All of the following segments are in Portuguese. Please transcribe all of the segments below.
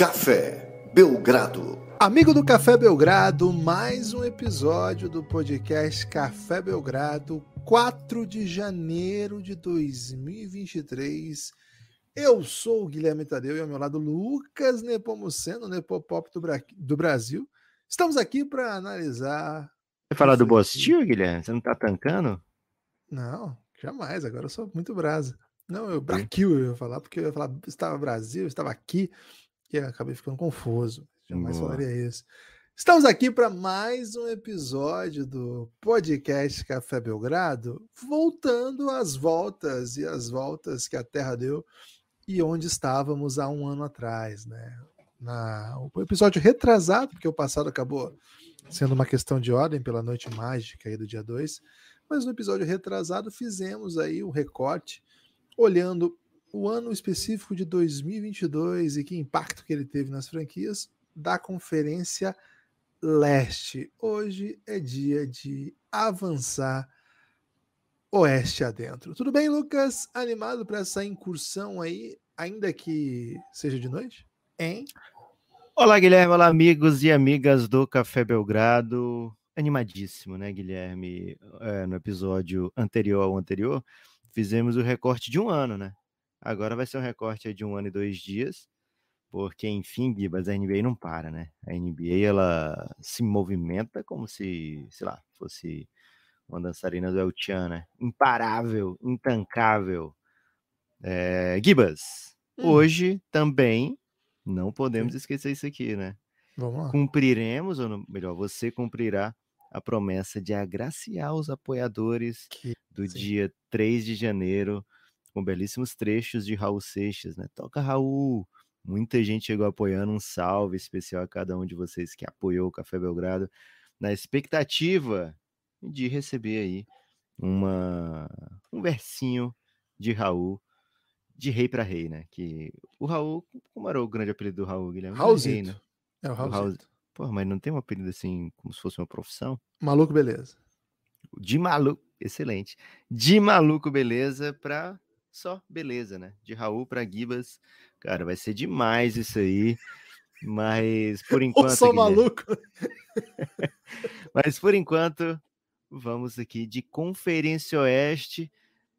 Café Belgrado. Amigo do Café Belgrado, mais um episódio do podcast Café Belgrado, 4 de janeiro de 2023. Eu sou o Guilherme Tadeu e ao meu lado Lucas Nepomuceno, Nepopop do, Bra do Brasil. Estamos aqui para analisar. Você falar do Bostil, Guilherme? Você não tá tancando? Não, jamais. Agora eu sou muito brasa. Não, eu Brasil eu ia falar, porque eu ia falar, estava Brasil, estava aqui, que acabei ficando confuso. Jamais Boa. falaria isso. Estamos aqui para mais um episódio do podcast Café Belgrado, voltando às voltas e às voltas que a Terra deu e onde estávamos há um ano atrás, né? Na, o episódio retrasado, porque o passado acabou sendo uma questão de ordem pela noite mágica aí do dia 2, mas no episódio retrasado fizemos aí o um recorte olhando o ano específico de 2022 e que impacto que ele teve nas franquias da Conferência Leste. Hoje é dia de avançar oeste adentro. Tudo bem, Lucas? Animado para essa incursão aí, ainda que seja de noite? Hein? Olá, Guilherme. Olá, amigos e amigas do Café Belgrado. Animadíssimo, né, Guilherme? É, no episódio anterior ao anterior, fizemos o recorte de um ano, né? Agora vai ser um recorte de um ano e dois dias, porque, enfim, Gibas, a NBA não para, né? A NBA, ela se movimenta como se, sei lá, fosse uma dançarina do El Chan, né? Imparável, intancável. É, Gibas, hum. hoje também não podemos esquecer isso aqui, né? Vamos lá. Cumpriremos, ou melhor, você cumprirá a promessa de agraciar os apoiadores que... do Sim. dia 3 de janeiro com belíssimos trechos de Raul Seixas, né? Toca Raul! Muita gente chegou apoiando, um salve especial a cada um de vocês que apoiou o Café Belgrado, na expectativa de receber aí uma, um versinho de Raul, de rei para rei, né? Que o Raul, como era o grande apelido do Raul, Guilherme? Raulzinho. né? É o Raulzinho. Raul... Pô, mas não tem um apelido assim, como se fosse uma profissão? Maluco Beleza. De maluco, excelente. De maluco Beleza para só beleza, né? De Raul para Gibas. Cara, vai ser demais isso aí. Mas por enquanto. Sou maluco! Mas por enquanto, vamos aqui de Conferência Oeste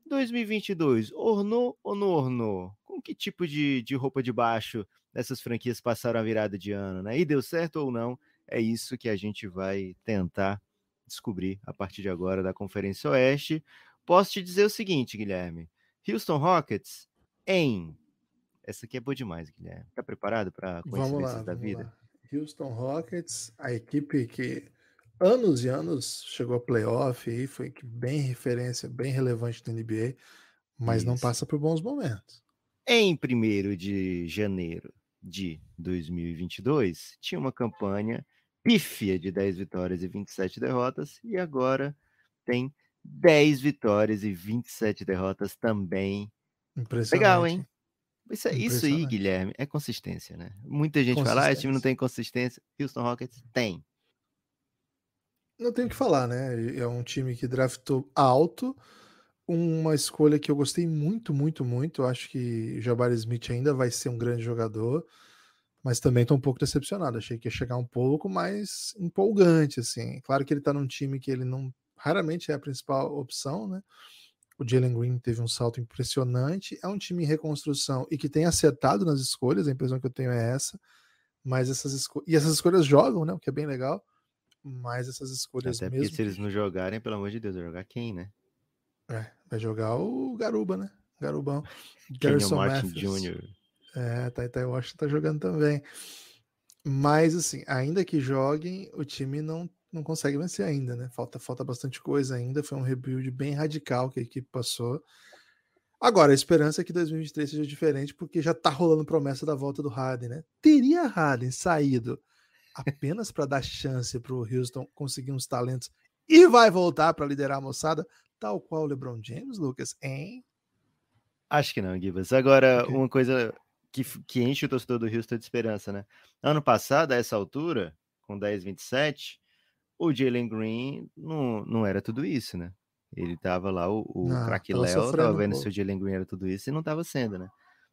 2022. Ornou ou não ornou? Com que tipo de, de roupa de baixo essas franquias passaram a virada de ano, né? E deu certo ou não? É isso que a gente vai tentar descobrir a partir de agora da Conferência Oeste. Posso te dizer o seguinte, Guilherme. Houston Rockets em. Essa aqui é boa demais, Guilherme. Tá preparado para coincidências da vida? Lá. Houston Rockets, a equipe que anos e anos chegou a playoff e foi bem referência, bem relevante na NBA, mas Isso. não passa por bons momentos. Em 1 de janeiro de 2022, tinha uma campanha pífia de 10 vitórias e 27 derrotas, e agora tem 10 vitórias e 27 derrotas também. Legal, hein? Isso, é, isso aí, Guilherme, é consistência, né? Muita gente fala, ah, esse time não tem consistência. Houston Rockets tem. Não tenho o que falar, né? É um time que draftou alto, uma escolha que eu gostei muito, muito, muito. Eu acho que Jabari Smith ainda vai ser um grande jogador, mas também estou um pouco decepcionado. Achei que ia chegar um pouco mais empolgante, assim. Claro que ele está num time que ele não raramente é a principal opção, né? O Jalen Green teve um salto impressionante. É um time em reconstrução e que tem acertado nas escolhas, a impressão que eu tenho é essa. Mas essas escolhas. E essas escolhas jogam, né? O que é bem legal. Mas essas escolhas Até mesmo. Porque se eles não jogarem, pelo amor de Deus, vai jogar quem, né? É, vai jogar o Garuba, né? Garubão. Garrison Martin Matthews. Jr. É, tá, Washington tá, tá jogando também. Mas, assim, ainda que joguem, o time não não consegue vencer ainda, né? Falta, falta bastante coisa ainda. Foi um rebuild bem radical que a equipe passou. Agora, a esperança é que 2023 seja diferente, porque já tá rolando promessa da volta do Harden, né? Teria Harden saído apenas para dar chance para o Houston conseguir uns talentos e vai voltar para liderar a moçada, tal qual o LeBron James, Lucas, hein? Acho que não, Gibas. Agora, okay. uma coisa que, que enche o torcedor do Houston de esperança, né? Ano passado, a essa altura, com 10,27, o Jalen Green não, não era tudo isso, né? Ele tava lá, o, o craque Léo tava vendo se o Jalen Green era tudo isso e não tava sendo, né?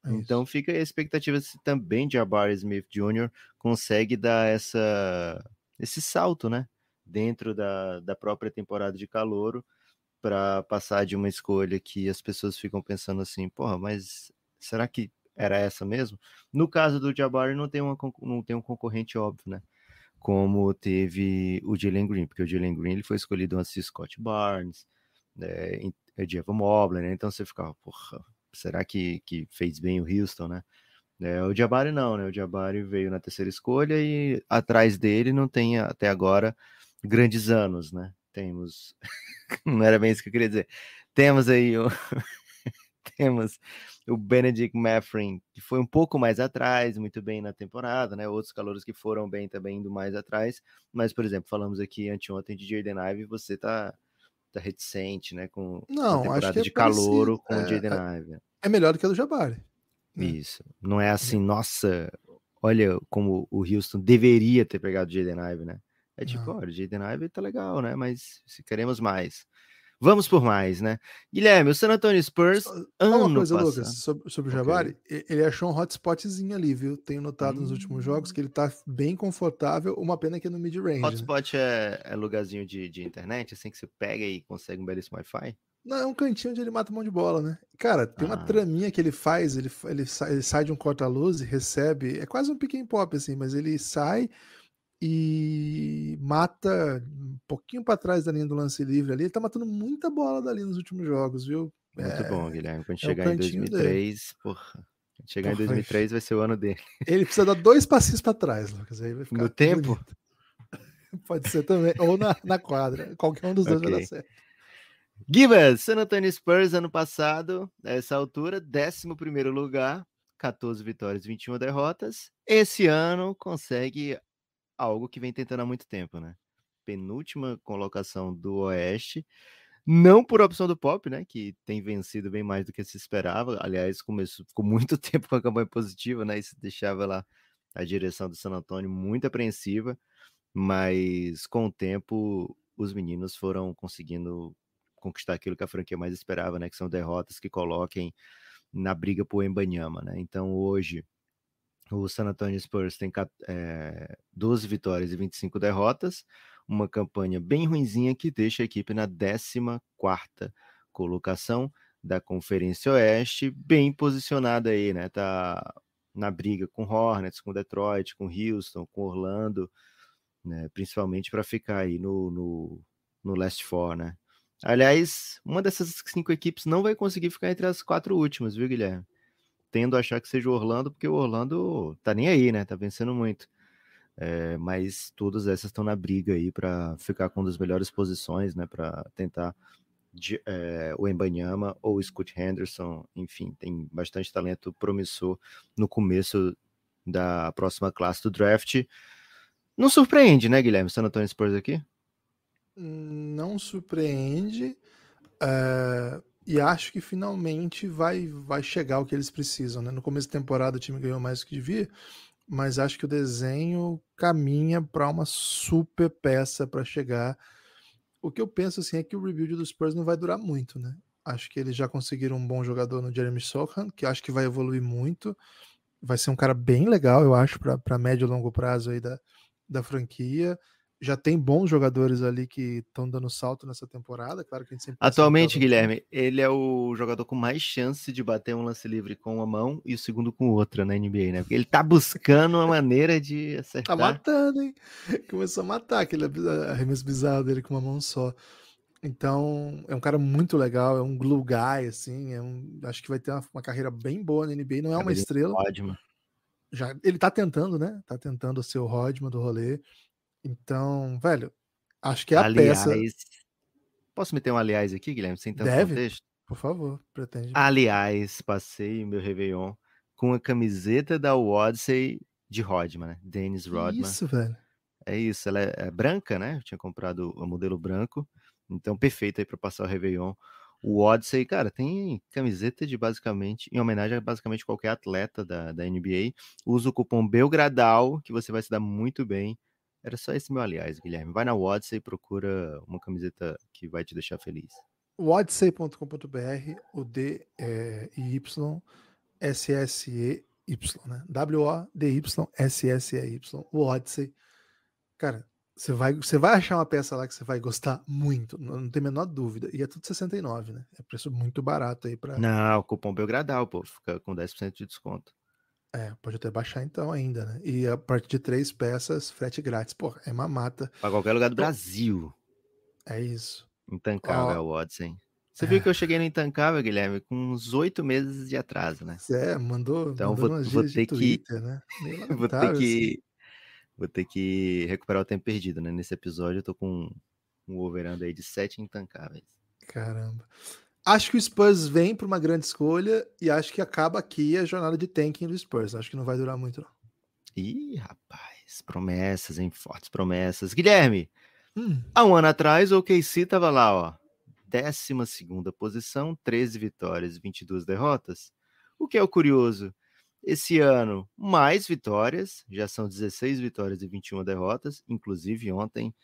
É então fica a expectativa se também Jabari Smith Jr. consegue dar essa, esse salto, né? Dentro da, da própria temporada de calouro para passar de uma escolha que as pessoas ficam pensando assim, porra, mas será que era essa mesmo? No caso do Jabari não tem, uma, não tem um concorrente óbvio, né? como teve o Jalen Green, porque o Jalen Green ele foi escolhido antes de Scott Barnes, né, de eh, Mobley, né? Então você ficava, porra, será que, que fez bem o Houston, né? É, o Jabari não, né? O Jabari veio na terceira escolha e atrás dele não tem até agora grandes anos, né? Temos. não era bem isso que eu queria dizer. Temos aí o temos o Benedict Maffrin, que foi um pouco mais atrás, muito bem na temporada, né? Outros calouros que foram bem também indo mais atrás, mas, por exemplo, falamos aqui anteontem de Jaden Ive, você tá, tá reticente, né? Com Não, a temporada acho que de calor é calouro com é, Jaden é, Ive. É, melhor do que a do Jabari. Né? Isso. Não é assim, hum. nossa, olha como o Houston deveria ter pegado o Jaden Ive, né? É tipo, olha, o Jaden Ive tá legal, né? Mas se queremos mais. Vamos por mais, né? Guilherme, o San Antonio Spurs. ano passado. uma coisa, passado. Lucas, sobre, sobre o Jabari, okay. ele achou um hotspotzinho ali, viu? Tenho notado hum. nos últimos jogos que ele tá bem confortável, uma pena que é no mid-range. Né? Hotspot né? é, é, lugarzinho de, de internet, assim que você pega e consegue um belíssimo Wi-Fi? Não, é um cantinho onde ele mata um monte de bola, né? Cara, tem uma ah. traminha que ele faz, ele, ele, sai, ele sai de um corta-luz e recebe. É quase um pick and pop, assim, mas ele sai, e mata um pouquinho para trás da linha do lance livre ali. Ele tá matando muita bola dali nos últimos jogos, viu? Muito é, bom, Guilherme. Quando é chegar em 2003, dele. porra. Quando chegar porra, em 2003 vai ser o ano dele. Ele precisa dar dois passinhos para trás, Lucas. Aí vai ficar no tempo? Bonito. Pode ser também. Ou na, na quadra. Qualquer um dos dois okay. vai dar certo. Givas, San Antonio Spurs, ano passado, nessa altura, 11 lugar, 14 vitórias, 21 derrotas. Esse ano consegue algo que vem tentando há muito tempo, né? Penúltima colocação do Oeste, não por opção do Pop, né? Que tem vencido bem mais do que se esperava. Aliás, começou, ficou muito tempo com a campanha positiva, né? Isso deixava lá a direção do San Antônio muito apreensiva, mas com o tempo os meninos foram conseguindo conquistar aquilo que a franquia mais esperava, né? Que são derrotas que coloquem na briga por Embanyama, né? Então hoje o San Antonio Spurs tem é, 12 eh, vitórias e 25 derrotas, uma campanha bem ruinzinha que deixa a equipe na 14 colocação da Conferência Oeste, bem posicionada aí, né? Tá na briga com Hornets, com Detroit, com Houston, com Orlando, né? principalmente para ficar aí no, no, no Last Four, né? Aliás, uma dessas cinco equipes não vai conseguir ficar entre as quatro últimas, viu, Guilherme? tendo a achar que seja o Orlando, porque o Orlando tá nem aí, né? Tá vencendo muito. É, mas todas essas estão na briga aí para ficar com uma das melhores posições, né? Para tentar de, é, o Embanyama ou o Scott Henderson, enfim, tem bastante talento promissor no começo da próxima classe do draft. Não surpreende, né, Guilherme? San Antonio Spurs aqui? Não surpreende. Eh, e acho que finalmente vai, vai chegar o que eles precisam. Né? No começo da temporada o time ganhou mais do que devia, mas acho que o desenho caminha para uma super peça para chegar. O que eu penso assim é que o rebuild dos Spurs não vai durar muito, né? Acho que eles já conseguiram um bom jogador no Jeremy Sohan, que acho que vai evoluir muito. Vai ser um cara bem legal, eu acho, para médio e longo prazo aí da, da franquia já tem bons jogadores ali que estão dando salto nessa temporada, claro que a gente sempre tá Atualmente, Guilherme, ele é o jogador com mais chance de bater um lance livre com uma mão e o segundo com outra na NBA, né? Porque ele tá buscando uma maneira de tá acertar. Tá matando, hein? Começou a matar aquele arremesso bizarro dele com uma mão só. Então, é um cara muito legal, é um glue guy, assim, é um, acho que vai ter uma, uma carreira bem boa na NBA, não é uma estrela. Rodman. Já, ele tá tentando, né? Tá tentando ser o Rodman do rolê. Então, velho, acho que é a aliás, peça. Posso meter um aliás aqui, Guilherme, sem tanto Deve, contexto? Por favor, pretende. Aliás, passei meu Réveillon com a camiseta da Odyssey de Rodman, né? Dennis Rodman. Isso, velho. É isso, ela é, é branca, né? Eu tinha comprado o modelo branco, então perfeito aí para passar o Réveillon. O Odyssey, cara, tem camiseta de basicamente, em homenagem a basicamente qualquer atleta da, da NBA. Usa o cupom Belgradal, que você vai se dar muito bem era só esse meu aliás, Guilherme. Vai na Odyssey e procura uma camiseta que vai te deixar feliz. Odyssey.com.br, o D é, eh, e Y, S S E Y, né? W O D Y S S E Y. O Cara, você vai, você vai achar uma peça lá que você vai gostar muito, não tem a menor dúvida. E é tudo 69, né? É preço muito barato aí para Não, o cupom Belgradal, pô, fica com 10% de desconto. É, pode até baixar então ainda, né? E a partir de três peças, frete grátis. Pô, é uma mata. Pra qualquer lugar do então, Brasil. É isso. Intancável Ó, é o Odds, hein? Você é. viu que eu cheguei no Intancável, Guilherme, com uns oito meses de atraso, né? É, mandou. Então mandou vou, né? vou ter que. Né? vou ter que. Assim. Vou ter que recuperar o tempo perdido, né? Nesse episódio eu tô com um overando aí de sete intancáveis. Caramba. Acho que o Spurs vem para uma grande escolha e acho que acaba aqui a jornada de tanking do Spurs. Acho que não vai durar muito, não. Ih, rapaz, promessas, hein? Fortes promessas. Guilherme, hum. há um ano atrás o KC tava lá, ó. 12 segunda posição, 13 vitórias, 22 derrotas. O que é o curioso? Esse ano, mais vitórias, já são 16 vitórias e 21 derrotas, inclusive ontem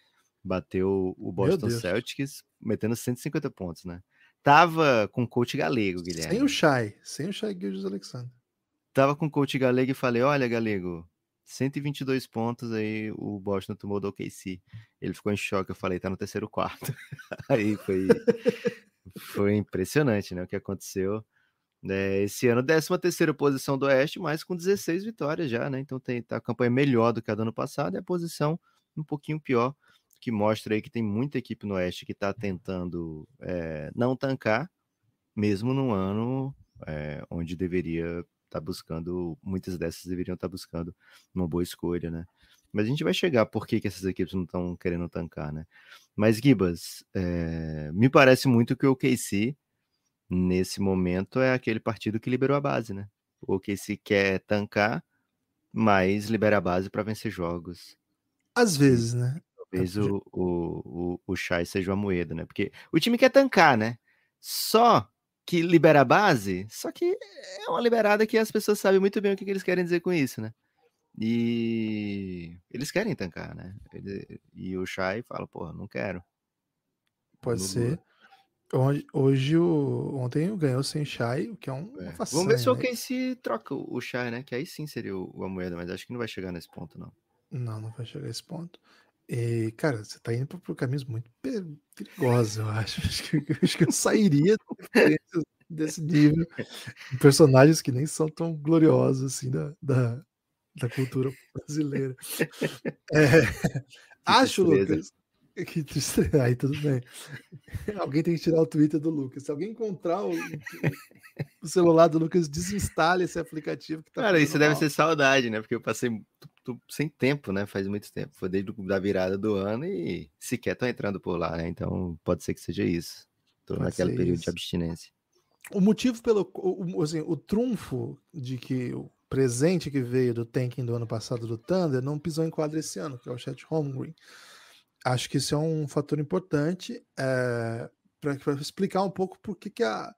bateu o Boston Celtics, metendo 150 pontos, né? Tava com o coach galego, Guilherme. Sem o Chai, sem o Chai Guilherme Alexandre. Tava com o coach galego e falei: olha, galego, 122 pontos aí o Boston tomou do OKC. Ele ficou em choque, eu falei, tá no terceiro quarto. aí foi, foi impressionante, né, o que aconteceu. É, esse ano, 13 terceira posição do Oeste, mas com 16 vitórias já, né, então tem tá a campanha é melhor do que a do ano passado e a posição um pouquinho pior que mostra aí que tem muita equipe no Oeste que está tentando é, não tancar, mesmo num ano é, onde deveria estar tá buscando, muitas dessas deveriam estar tá buscando uma boa escolha, né? Mas a gente vai chegar por que, que essas equipes não estão querendo tancar, né? Mas, Gibas, é, me parece muito que o KC, nesse momento, é aquele partido que liberou a base, né? O KC quer tancar, mas libera a base para vencer jogos. Às vezes, né? É talvez o, o, o, o Chai seja o moeda né? Porque o time quer tancar, né? Só que libera a base, só que é uma liberada que as pessoas sabem muito bem o que, que eles querem dizer com isso, né? E eles querem tancar, né? Ele... E o Chai fala, porra, não quero. Pode Lula. ser. Hoje, hoje o... ontem ganhou sem Chai, o que é um é. Façanha, Vamos ver se né? alguém se troca o Chai, né? Que aí sim seria o, a moeda mas acho que não vai chegar nesse ponto, não. Não, não vai chegar nesse ponto. E, eh, cara, você tá indo por, caminhos muito perigosos, eu acho. Acho que, acho que eu sairia desse nível. Personagens que nem são tão gloriosos assim da, da, da cultura brasileira. É, acho, Lucas. Que tristeza. Aí tudo bem. Alguém tem que tirar o Twitter do Lucas. Se alguém encontrar o, o celular do Lucas, desinstale esse aplicativo que tá Cara, isso mal. deve ser saudade, né? Porque eu passei sem tempo, né? Faz muito tempo. Foi desde da virada do ano e sequer estão entrando por lá, né? Então pode ser que seja isso. Estou naquele período isso. de abstinência. O motivo pelo. O, assim, o trunfo de que o presente que veio do tanking do ano passado do Thunder não pisou em quadra esse ano, que é o Home Green. Acho que isso é um fator importante é, eh, para explicar um pouco por que, que a.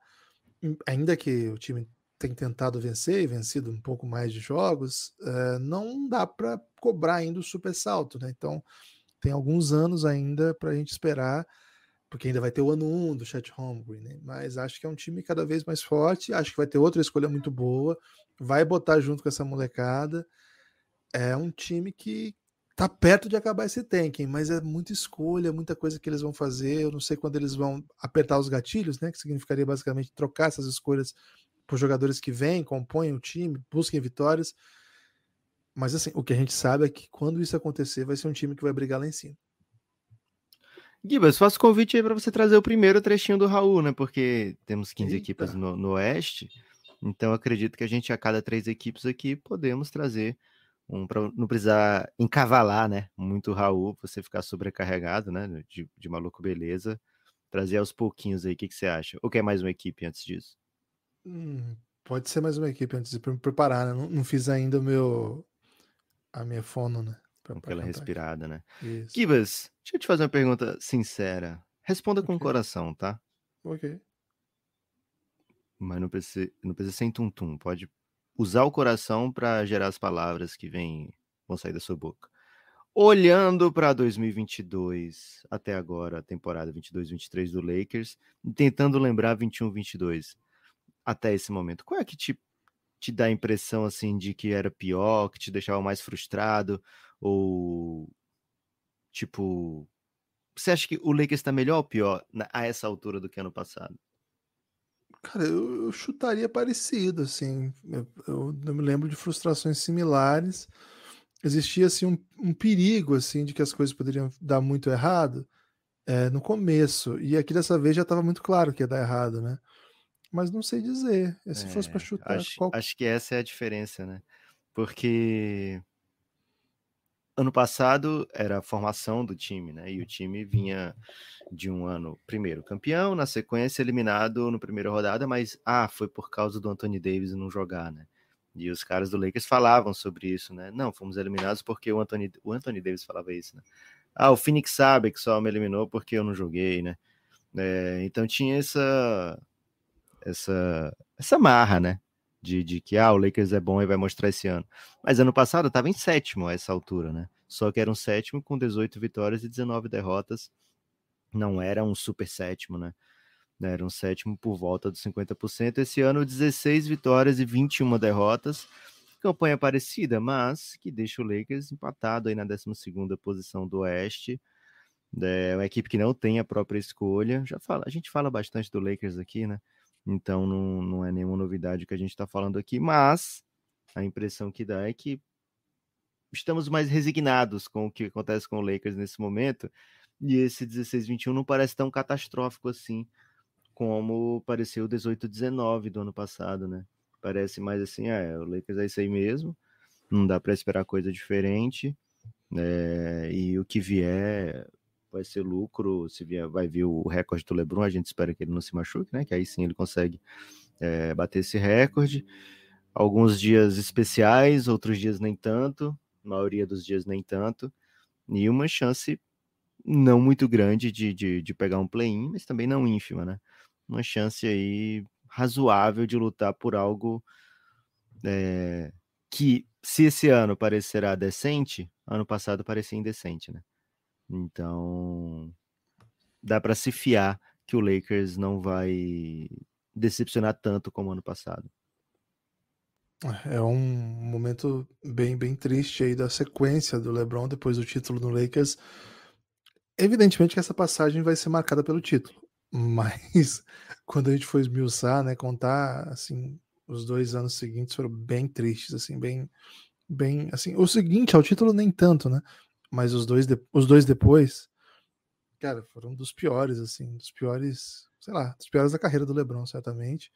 Ainda que o time tem tentado vencer e vencido um pouco mais de jogos, eh, não dá para cobrar ainda o super salto, né? Então tem alguns anos ainda para a gente esperar, porque ainda vai ter o ano 1 um do Chet Holmgren, né? mas acho que é um time cada vez mais forte, acho que vai ter outra escolha muito boa, vai botar junto com essa molecada. É um time que tá perto de acabar esse tanking, mas é muita escolha, muita coisa que eles vão fazer. Eu não sei quando eles vão apertar os gatilhos, né? Que significaria basicamente trocar essas escolhas os jogadores que vêm, compõem o time, busquem vitórias. Mas assim, o que a gente sabe é que quando isso acontecer, vai ser um time que vai brigar lá em cima. Gibas, faço convite aí para você trazer o primeiro trechinho do Raul, né? Porque temos 15 Eita. equipes no, no Oeste. Então acredito que a gente, a cada três equipes aqui, podemos trazer um para não precisar encavalar, né? Muito Raul, você ficar sobrecarregado, né? De, de maluco beleza. Trazer aos pouquinhos aí, o que, que você acha? Ou quer mais uma equipe antes disso? Hum, pode ser mais uma equipe antes de me preparar, né? Não, não fiz ainda o meu. a minha fono, né? Pra, aquela respirada, né? Kibas, deixa eu te fazer uma pergunta sincera. Responda com o coração, tá? Ok. Mas não precisa, não precisa ser em tum-tum. Pode usar o coração para gerar as palavras que vem, vão sair da sua boca. Olhando para 2022, até agora, a temporada 22-23 do Lakers, e tentando lembrar 21-22, até esse momento? Qual é que te, te dá a impressão assim de que era pior, que te deixava mais frustrado? Ou tipo, você acha que o Lakers está melhor ou pior a essa altura do que ano passado? Cara, eu, eu chutaria parecido, assim. Eu, eu, me lembro de frustrações similares. Existia assim um, um, perigo assim de que as coisas poderiam dar muito errado é, no começo. E aqui dessa vez já estava muito claro que ia dar errado, né? mas não sei dizer. Eh, se é, fosse para chutar. Acho, qual... acho que essa é a diferença, né? Porque ano passado era a formação do time, né? E o time vinha de um ano primeiro campeão, na sequência eliminado no primeiro rodada, mas ah, foi por causa do Anthony Davis não jogar, né? E os caras do Lakers falavam sobre isso, né? Não, fomos eliminados porque o Anthony, o Anthony Davis falava isso, né? Ah, o Phoenix sabe que só me eliminou porque eu não joguei, né? É, então tinha essa essa, essa marra, né? De, de que ah, o Lakers é bom e vai mostrar esse ano. Mas ano passado estava em sétimo a essa altura, né? Só que era um sétimo com 18 vitórias e 19 derrotas. Não era um super sétimo, né? né era um sétimo por volta dos 50%. Esse ano, 16 vitórias e 21 derrotas. Campanha parecida, mas que deixa o Lakers empatado aí na 12 posição do Oeste. É uma equipe que não tem a própria escolha. Já fala, a gente fala bastante do Lakers aqui, né? Então não, não é nenhuma novidade que a gente está falando aqui, mas a impressão que dá é que estamos mais resignados com o que acontece com o Lakers nesse momento. E esse 16-21 não parece tão catastrófico assim como pareceu o 18-19 do ano passado, né? Parece mais assim, ah, é, o Lakers é isso aí mesmo, não dá para esperar coisa diferente, eh, e o que vier vai ser lucro, se vier, vai vir o recorde do LeBron, a gente espera que ele não se machuque, né? Que aí sim ele consegue é, bater esse recorde. Alguns dias especiais, outros dias nem tanto, maioria dos dias nem tanto, e uma chance não muito grande de, de, de pegar um play-in, mas também não ínfima, né? Uma chance aí razoável de lutar por algo é, que, se esse ano parecerá decente, ano passado parecia indecente, né? Então, dá para se fiar que o Lakers não vai decepcionar tanto como ano passado. É, é um momento bem, bem triste aí da sequência do LeBron depois do título no Lakers. Evidentemente que essa passagem vai ser marcada pelo título, mas quando a gente foi esmiuçar, né, contar assim, os dois anos seguintes foram bem tristes, assim, bem bem assim, o seguinte ao título nem tanto, né? Mas os dois, de, os dois depois, cara, foram dos piores, assim, dos piores, sei lá, dos piores da carreira do LeBron, certamente.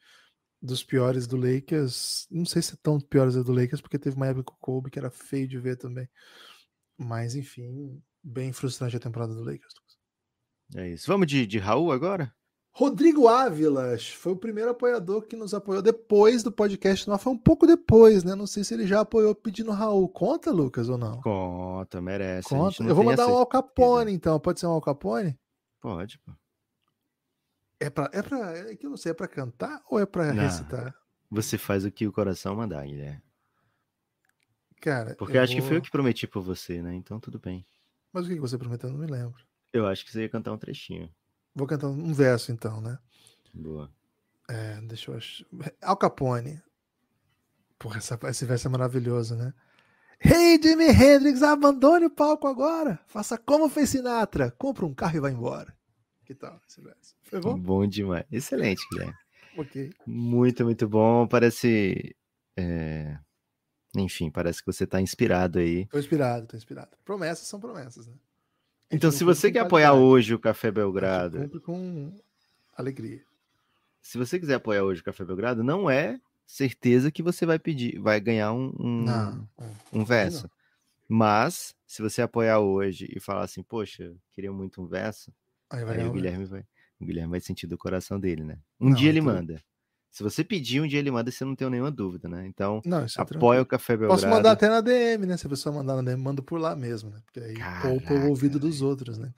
Dos piores do Lakers, não sei se é tão piores do Lakers, porque teve uma época com o Kobe que era feio de ver também. Mas, enfim, bem frustrante a temporada do Lakers. É isso. Vamos de, de Raul agora? Rodrigo Ávilas foi o primeiro apoiador que nos apoiou depois do podcast. Não, foi um pouco depois, né? Não sei se ele já apoiou pedindo Raul. Conta, Lucas, ou não? Conta, merece. Conta. Eu vou mandar um Al Capone, então. Pode ser um Al Capone? Pode, pô. É pra. É pra é que eu não sei, é pra cantar ou é pra não, recitar? Você faz o que o coração mandar, Guilherme. Cara. Porque acho vou... que foi o que prometi pra você, né? Então tudo bem. Mas o que você prometeu? Eu não me lembro. Eu acho que você ia cantar um trechinho. Vou cantar um verso então, né? Boa. É, deixa eu achar. Al Capone. Porra, essa, esse verso é maravilhoso, né? Hey, Jimi Hendrix, abandone o palco agora. Faça como fez Sinatra. compre um carro e vá embora. Que tal esse verso? Foi bom? Bom demais. Excelente, Guilherme. ok. Muito, muito bom. Parece. É... Enfim, parece que você está inspirado aí. Tô inspirado, tô inspirado. Promessas são promessas, né? Então, se você quer apoiar hoje o Café Belgrado. sempre com alegria. Se você quiser apoiar hoje o Café Belgrado, não é certeza que você vai pedir, vai ganhar um, um, não, é. um verso. Não. Mas, se você apoiar hoje e falar assim, poxa, queria muito um verso, aí, aí o, né? Guilherme vai, o Guilherme vai sentir do coração dele, né? Um não, dia ele manda. Se você pedir, um dia ele manda, você não tem nenhuma dúvida, né? Então, não, é apoia o Café Belgrado. Posso mandar até na DM, né? Se a pessoa mandar na DM, manda por lá mesmo, né? Porque aí Caraca, poupa o ouvido dos outros, né,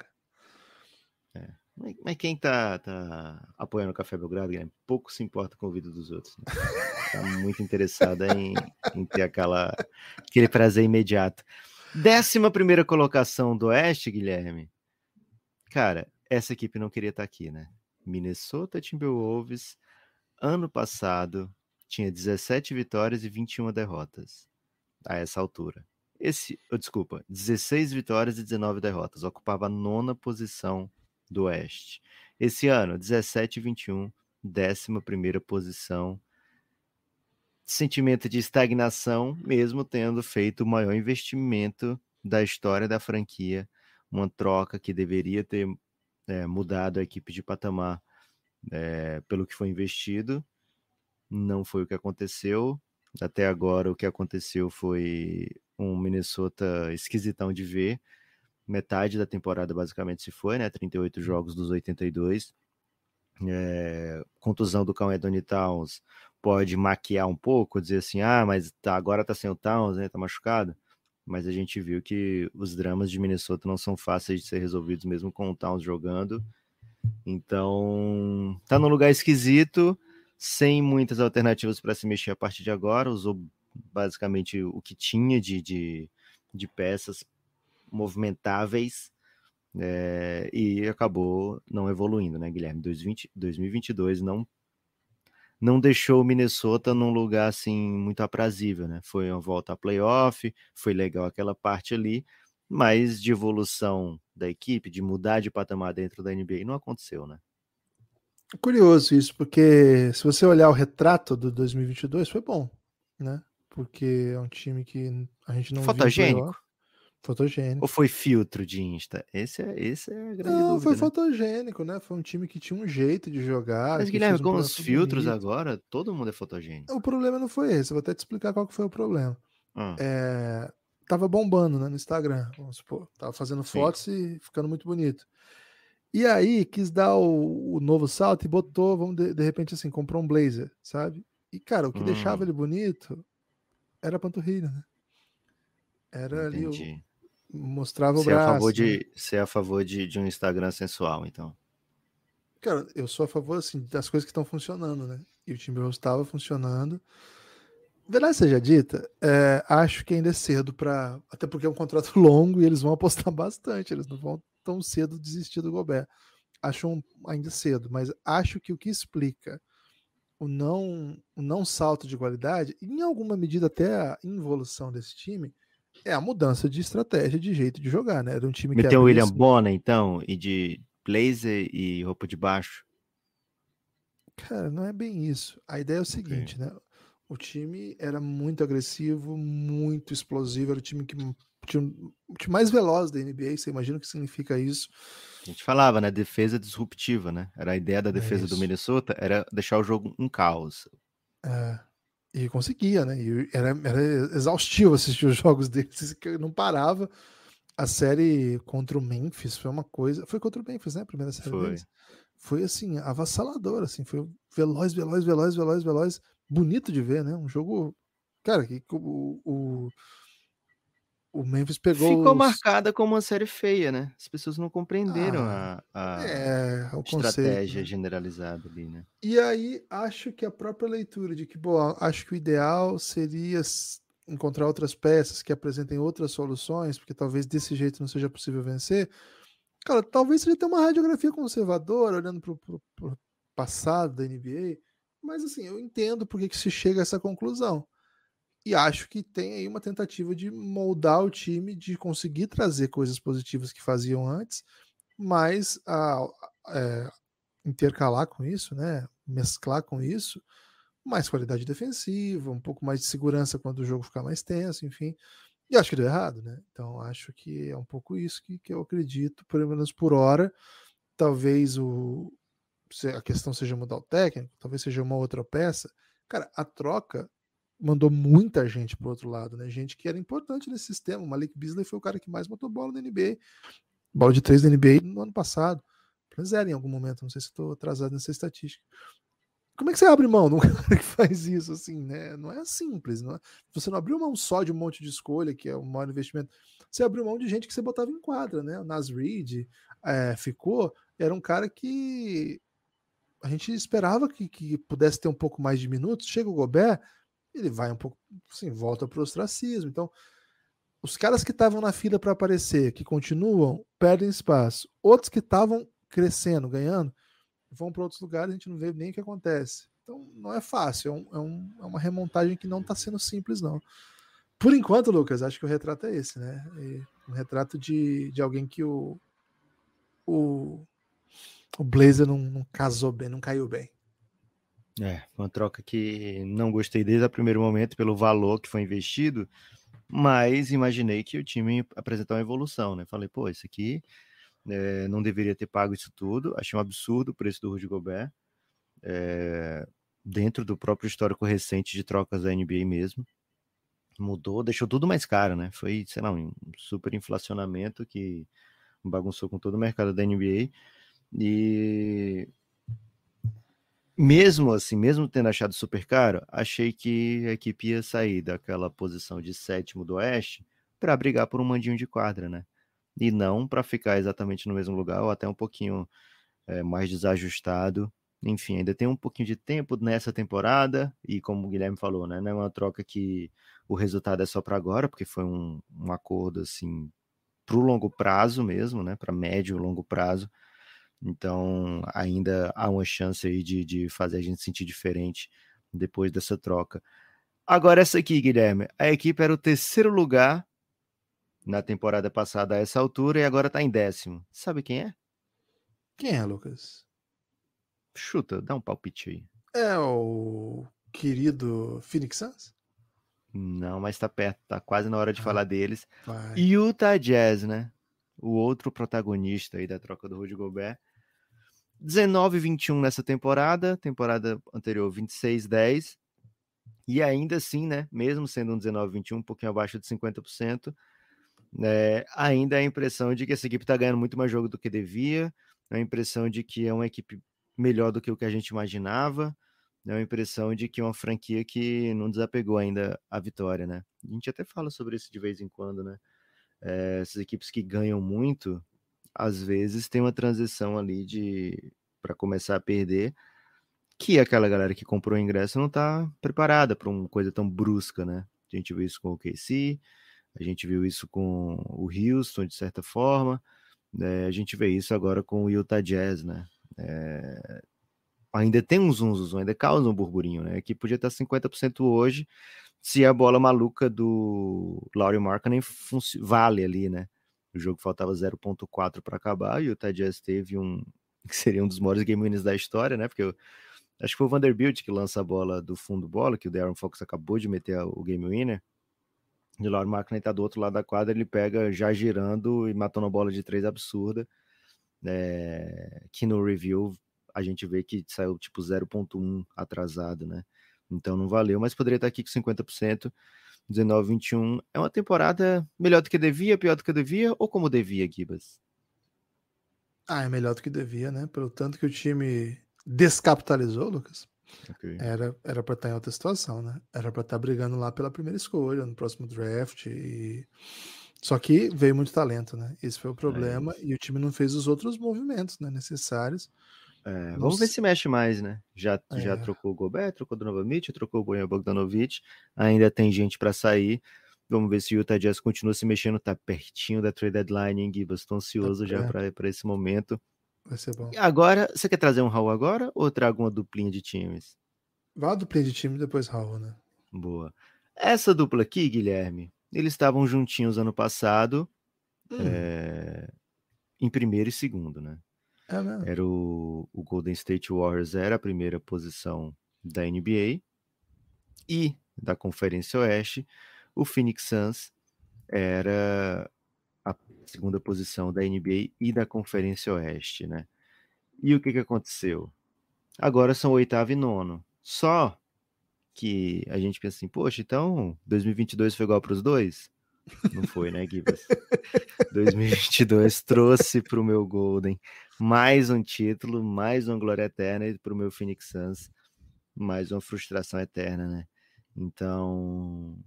é. Mas quem tá, tá apoiando o Café Belgrado, Guilherme, pouco se importa com o ouvido dos outros. Né? Tá muito interessada em, em, ter aquela, aquele prazer imediato. Décima primeira colocação do Oeste, Guilherme. Cara, essa equipe não queria estar tá aqui, né? Minnesota Timberwolves ano passado tinha 17 vitórias e 21 derrotas a essa altura. Esse, oh, desculpa, 16 vitórias e 19 derrotas, ocupava a nona posição do Oeste. Esse ano, 17 e 21, décima primeira posição. Sentimento de estagnação, mesmo tendo feito o maior investimento da história da franquia, uma troca que deveria ter é, mudado a equipe de patamar é, pelo que foi investido. Não foi o que aconteceu. Até agora, o que aconteceu foi um Minnesota esquisitão de ver. Metade da temporada basicamente se foi, né? 38 uhum. jogos dos 82. É, eh, contusão do Calmedone Towns pode maquiar um pouco, dizer assim, ah, mas tá, agora tá sem o Towns, né? Tá machucado. Mas a gente viu que os dramas de Minnesota não são fáceis de ser resolvidos mesmo com o Towns jogando então, tá num lugar esquisito, sem muitas alternativas para se mexer a partir de agora. Usou basicamente o que tinha de, de, de peças movimentáveis é, e acabou não evoluindo, né, Guilherme? 2020, 2022 não não deixou o Minnesota num lugar assim muito aprazível, né? Foi uma volta a playoff, foi legal aquela parte ali, mas de evolução da equipe, de mudar de patamar dentro da NBA, não aconteceu, né? É curioso isso, porque se você olhar o retrato do 2022, foi bom, né? Porque é um time que a gente não Fotogênico? Viu fotogênico. Ou foi filtro de Insta? Esse é, esse é a grande Não, dúvida, foi né? fotogênico, né? Foi um time que tinha um jeito de jogar. Mas, Guilherme, um com os filtros bonito. agora, todo mundo é fotogênico. O problema não foi esse, eu vou até te explicar qual que foi o problema. Hum. É, tava bombando né, no Instagram, vamos supor. Tava fazendo fotos Sim. e ficando muito bonito. E aí quis dar o, o novo salto e botou, vamos de, de, repente assim, comprou um blazer, sabe? E cara, o que hum. deixava ele bonito era a panturrilha, né? Era Entendi. ali o, mostrava o você braço. É a favor de, né? Você é a favor de, de um Instagram sensual, então? Cara, eu sou a favor assim das coisas que estão funcionando, né? E o Timberwolves estava funcionando. Verdade seja dita, é, acho que ainda é cedo para. Até porque é um contrato longo e eles vão apostar bastante, eles não vão tão cedo desistir do Gobert. Acho um, ainda é cedo, mas acho que o que explica o não, o não salto de qualidade, e em alguma medida até a involução desse time, é a mudança de estratégia, de jeito de jogar, né? Era um time que. Meteu William Bonner, então, e de blazer e roupa de baixo? Cara, não é bem isso. A ideia é o seguinte, né? O time era muito agressivo, muito explosivo, era o time que time, time mais veloz da NBA, você imagina o que significa isso. A gente falava, né? Defesa disruptiva, né? Era a ideia da é defesa é do Minnesota, era deixar o jogo um caos. É, e conseguia, né? E era, era exaustivo assistir os jogos deles, que não parava. A série contra o Memphis foi uma coisa. Foi contra o Memphis, né? A primeira série foi. Deles. Foi assim, avassalador, assim, foi veloz, veloz, veloz, veloz, veloz bonito de ver, né? Um jogo. Cara, que o, o, o Memphis pegou. Ficou os... marcada como uma série feia, né? As pessoas não compreenderam ah, a, a é, estratégia conceito. Né. generalizada ali, né? E aí, acho que a própria leitura de que, bom, acho que o ideal seria encontrar outras peças que apresentem outras soluções, porque talvez desse jeito não seja possível vencer. Cara, talvez seja ter uma radiografia conservadora, olhando para o passado da NBA mas assim, eu entendo porque que se chega a essa conclusão. E acho que tem aí uma tentativa de moldar o time, de conseguir trazer coisas positivas que faziam antes, mas a, é, intercalar com isso, né? Mesclar com isso, mais qualidade defensiva, um pouco mais de segurança quando o jogo ficar mais tenso, enfim. E acho que deu errado, né? Então acho que é um pouco isso que, que eu acredito, pelo menos por hora. Talvez o, a questão seja mudar o técnico, talvez seja uma outra peça. Cara, a troca mandou muita gente pro outro lado, né? Gente que era importante nesse sistema. O Malik Beasley foi o cara que mais botou bola na NBA. Bola de três da NBA no ano passado. Pelo zero em algum momento, não sei se estou atrasado nessa estatística. Como é que você abre mão de um cara que faz isso assim, né? Não é simples, não é? Você não abriu mão só de um monte de escolha, que é o maior investimento. Você abriu mão de gente que você botava em quadra, né? O Nas Reed é, ficou, era um cara que a gente esperava que, que pudesse ter um pouco mais de minutos. Chega o Gobert, ele vai um pouco, assim, volta para o ostracismo. Então, os caras que estavam na fila para aparecer, que continuam, perdem espaço. Outros que estavam crescendo, ganhando, vão para outros lugares, a gente não vê nem o que acontece. Então, não é fácil, é, um, é, um, é uma remontagem que não está sendo simples, não. Por enquanto, Lucas, acho que o retrato é esse, né? É um retrato de, de alguém que o, o o Blazer não, não casou bem, não caiu bem. É, uma troca que não gostei desde o primeiro momento pelo valor que foi investido, mas imaginei que o time apresentar uma evolução, né? Falei, pô, isso aqui é, não deveria ter pago isso tudo, achei um absurdo o preço do Rudy Gobert, é, dentro do próprio histórico recente de trocas da NBA mesmo, mudou, deixou tudo mais caro, né? Foi, sei lá, um super inflacionamento que bagunçou com todo o mercado da NBA, e mesmo assim, mesmo tendo achado super caro, achei que a equipe ia sair daquela posição de sétimo do Oeste para brigar por um mandinho de quadra, né? E não para ficar exatamente no mesmo lugar ou até um pouquinho é, mais desajustado. Enfim, ainda tem um pouquinho de tempo nessa temporada e como o Guilherme falou, né? Não é uma troca que o resultado é só para agora, porque foi um, um acordo assim para o longo prazo mesmo, né? Para médio e longo prazo. Então, ainda há uma chance aí de, de fazer a gente sentir diferente depois dessa troca. Agora, essa aqui, Guilherme. A equipe era o terceiro lugar na temporada passada a essa altura e agora está em décimo. Sabe quem é? Quem é, Lucas? Chuta, dá um palpite aí. É o querido Phoenix Suns? Não, mas está perto, está quase na hora de ah, falar deles. Vai. Utah Jazz, né? O outro protagonista aí da troca do Rudy Gobert. 19 21 nessa temporada, temporada anterior 26 10. E ainda assim, né, mesmo sendo um 19 21, um pouquinho abaixo de 50%, né, ainda é a impressão de que essa equipe está ganhando muito mais jogo do que devia, é a impressão de que é uma equipe melhor do que o que a gente imaginava, é a impressão de que é uma franquia que não desapegou ainda a vitória, né? A gente até fala sobre isso de vez em quando, né? É, essas equipes que ganham muito, às vezes tem uma transição ali de para começar a perder, que aquela galera que comprou o ingresso não está preparada para uma coisa tão brusca, né? A gente viu isso com o KC, a gente viu isso com o Houston, de certa forma, né? a gente vê isso agora com o Utah Jazz, né? É... Ainda tem uns uns ainda causa um burburinho, né? Que podia tá estar 50% hoje, se a bola maluca do Laurie nem vale ali, né? O jogo faltava 0.4 para acabar e o Utah teve um que seria um dos maiores game winners da história, né? Porque eu, acho que foi o Vanderbilt que lança a bola do fundo bola, que o Darren Fox acabou de meter o game winner. E lá o McNair tá do outro lado da quadra, ele pega já girando e matando a bola de três absurda. É, que no review a gente vê que saiu tipo 0.1 atrasado, né? Então não valeu, mas poderia estar tá aqui com 50%. 19, 21. É uma temporada melhor do que devia, pior do que devia ou como devia, Gibas? Ah, é melhor do que devia, né? Pelo tanto que o time descapitalizou, Lucas. Okay. Era era para estar tá em outra situação, né? Era para estar tá brigando lá pela primeira escolha no próximo draft e só que veio muito talento, né? Esse foi o é problema é e o time não fez os outros movimentos né, necessários é, vamos ver se mexe mais, né? Já, é. já trocou o Gobert, trocou o Donovan Mitchell, trocou o Bojan Bogdanovic. Ainda tem gente para sair. Vamos ver se o Utah Jazz continua se mexendo. Tá pertinho da trade deadline, hein, Gibas? Estou tá ansioso tá já para esse momento. Vai ser bom. E agora, você quer trazer um Raul agora ou traga uma duplinha de times? Vá a duplinha de times depois Raul, né? Boa. Essa dupla aqui, Guilherme, eles estavam juntinhos ano passado, hum. é, em primeiro e segundo, né? era o, o, Golden State Warriors era a primeira posição da NBA e da Conferência Oeste, o Phoenix Suns era a segunda posição da NBA e da Conferência Oeste, né? E o que, que aconteceu? Agora são oitavo e nono. Só que a gente pensa assim, poxa, então 2022 foi igual para os dois? Não foi, né, Gibas? 2022 trouxe para o meu Golden mais um título, mais uma glória eterna e para o meu Phoenix Suns mais uma frustração eterna, né? Então,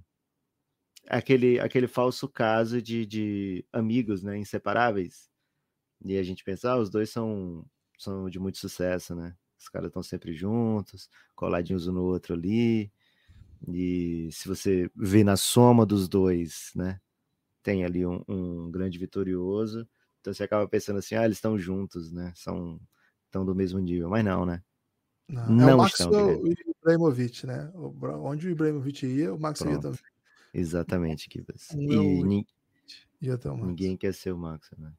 aquele, aquele falso caso de, de amigos, né, inseparáveis. E a gente pensa, ah, os dois são, são de muito sucesso, né? Os caras estão sempre juntos, coladinhos um no outro ali, e se você vê na soma dos dois, né? Tem ali um, um grande vitorioso. Então você acaba pensando assim, ah, eles estão juntos, né? São tão do mesmo nível, mas não, né? Não, não é o Max estão, e o Ibrahimovic, né? Onde o Ibrahimovic ia, o Max ia também. Exatamente, Kivas. E ninguém quer ser o Max, né?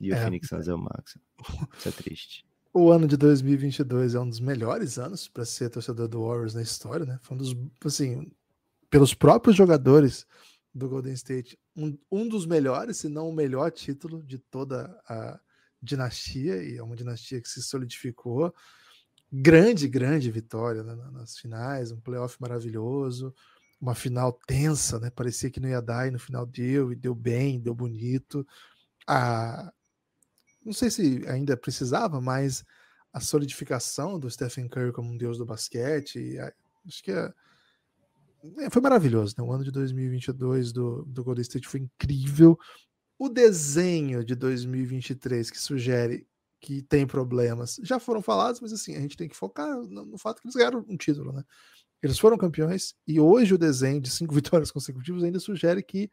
E o é, Phoenix é. Suns é. é o Max. Isso é triste. O ano de 2022 é um dos melhores anos para ser torcedor do Warriors na história, né? Foi um dos, assim, pelos próprios jogadores do Golden State, um, um dos melhores, se não o melhor título de toda a dinastia, e é uma dinastia que se solidificou. Grande, grande vitória né? nas finais, um playoff maravilhoso, uma final tensa, né? Parecia que não ia dar e no final deu, e deu bem, deu bonito. A, não sei se ainda precisava, mas a solidificação do Stephen Curry como um deus do basquete, acho que é, foi maravilhoso, né? O ano de 2022 do, do Golden State foi incrível. O desenho de 2023 que sugere que tem problemas já foram falados, mas assim, a gente tem que focar no, no fato que eles ganharam um título, né? Eles foram campeões e hoje o desenho de cinco vitórias consecutivas ainda sugere que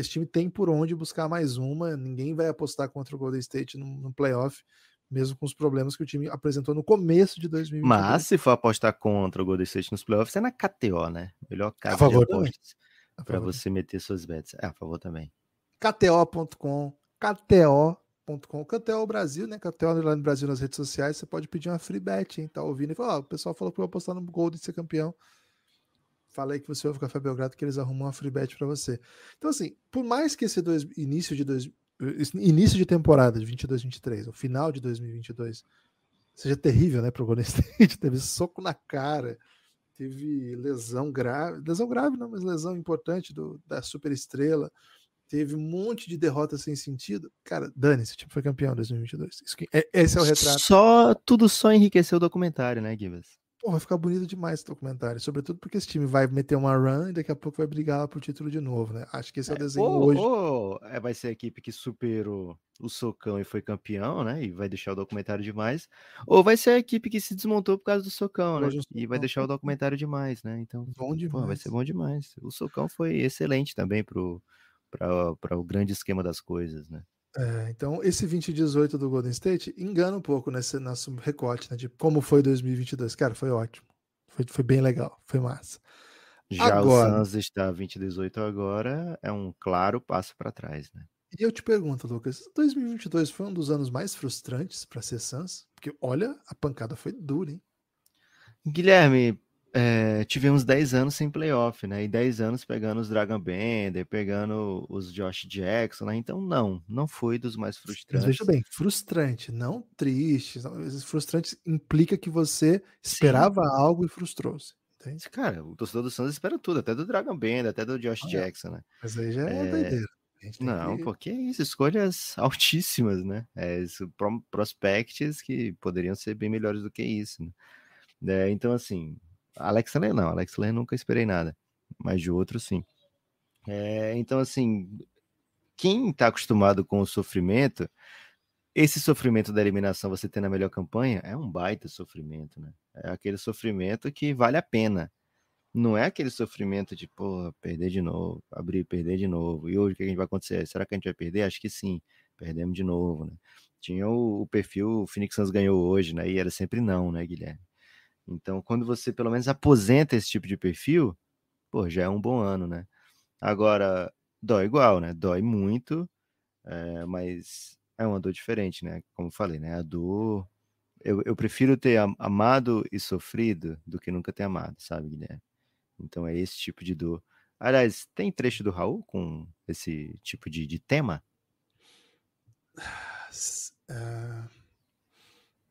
esse time tem por onde buscar mais uma. Ninguém vai apostar contra o Golden State no, no playoff, mesmo com os problemas que o time apresentou no começo de 2020. Mas se for apostar contra o Golden State nos playoffs, é na KTO, né? Melhor casa a favor de para você meter suas bets. É, a favor também. KTO.com, KTO.com, KTO Brasil, né? KTO Underline Brasil nas redes sociais. Você pode pedir uma free bet, hein? Tá ouvindo e falar, o pessoal falou que eu vou apostar no Golden ser campeão fala aí que você ouve o Café Belgrado que eles arrumam uma free bet para você. Então, assim, por mais que esse dois, início de dois, início de temporada de 22, 23, o final de 2022 seja terrível, né, pro Golden State, teve uhum. soco na cara, teve lesão grave, lesão grave não, mas lesão importante do, da superestrela, teve um monte de derrota sem sentido. Cara, dane-se, time tipo, foi campeão em 2022. Isso é, esse é o retrato. Só, tudo só enriqueceu o documentário, né, Gibas? Pô, vai ficar bonito demais esse documentário. Sobretudo porque esse time vai meter uma run e daqui a pouco vai brigar pro título de novo, né? Acho que esse é, é o desenho ou, hoje. Ou é, vai ser a equipe que superou o socão e foi campeão, né? E vai deixar o documentário demais. Ou vai ser a equipe que se desmontou por causa do socão, né? É e vai deixar o né? documentário demais, né? Então, bom demais. Pô, vai ser bom demais. O socão foi excelente também pro para o grande esquema das coisas, né? É, então, esse 2018 do Golden State engana um pouco nesse nosso recorte né, de como foi 2022. Cara, foi ótimo. Foi, foi bem legal. Foi massa. Já agora, o Suns está 2018 agora, é um claro passo para trás, né? E eu te pergunto, Lucas, 2022 foi um dos anos mais frustrantes para ser Suns? Porque olha, a pancada foi dura, hein? Guilherme, é, eh, tivemos 10 anos sem playoff, né? E 10 anos pegando os Dragon Bender, pegando os Josh Jackson, né? Então, não, não foi dos mais frustrantes. Mas veja bem, frustrante, não triste. Frustrante implica que você esperava Sim. algo e frustrou-se. Entende? Cara, o torcedor do Santos espera tudo, até do Dragon Bender, até do Josh Jackson, né? Mas aí já é, é... doideira. Não, que... porque é isso, escolhas altíssimas, né? É, isso, prospects que poderiam ser bem melhores do que isso, né? É, então, assim, Alex Len não, Alex Len nunca esperei nada, mas de outro sim. É, então, assim, quem está acostumado com o sofrimento, esse sofrimento da eliminação, você ter na melhor campanha, é um baita sofrimento, né? É aquele sofrimento que vale a pena. Não é aquele sofrimento de, pô, perder de novo, abrir, perder de novo. E hoje o que a gente vai acontecer? Será que a gente vai perder? Acho que sim, perdemos de novo, né? Tinha o, o perfil, o Phoenix Suns ganhou hoje, né? E era sempre não, né, Guilherme? Então, quando você pelo menos aposenta esse tipo de perfil, pô, já é um bom ano, né? Agora, dói igual, né? Dói muito, é, mas é uma dor diferente, né? Como falei, né? A dor. Eu, eu prefiro ter amado e sofrido do que nunca ter amado, sabe, Guilherme? Então é esse tipo de dor. Aliás, tem trecho do Raul com esse tipo de, de tema? Uh...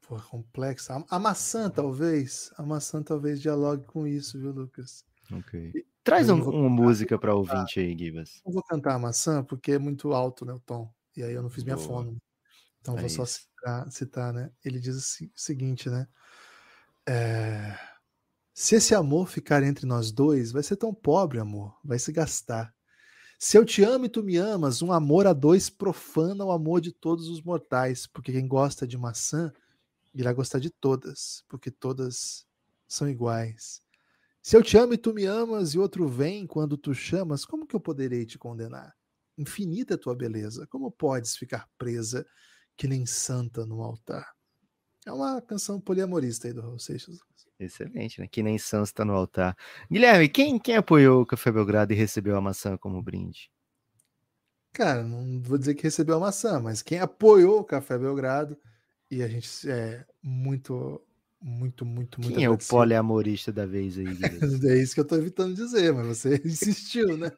Porra, complexa. A, a, maçã, talvez. A maçã talvez dialogue com isso, viu, Lucas? Ok. E, Traz um, uma música para ouvinte aí, Gibas. Não vou cantar a maçã porque é muito alto, né, o tom. E aí eu não fiz Boa. minha fome. Então é vou isso. só citar, citar, né? Ele diz o seguinte, né? É... Se esse amor ficar entre nós dois, vai ser tão pobre, amor, vai se gastar. Se eu te amo e tu me amas, um amor a dois profana o amor de todos os mortais, porque quem gosta de maçã irá gostar de todas, porque todas são iguais. Se eu te amo e tu me amas, e outro vem quando tu chamas, como que eu poderei te condenar? Infinita é tua beleza, como podes ficar presa que nem santa no altar? É uma canção poliamorista aí do Raul Seixas. Excelente, né? Que nem santa no altar. Guilherme, quem, quem apoiou o Café Belgrado e recebeu a maçã como brinde? Cara, não vou dizer que recebeu a maçã, mas quem apoiou o Café Belgrado e a gente é muito, muito, muito, muito. Quem é o poliamorista da vez aí? é isso que eu estou evitando dizer, mas você insistiu, né?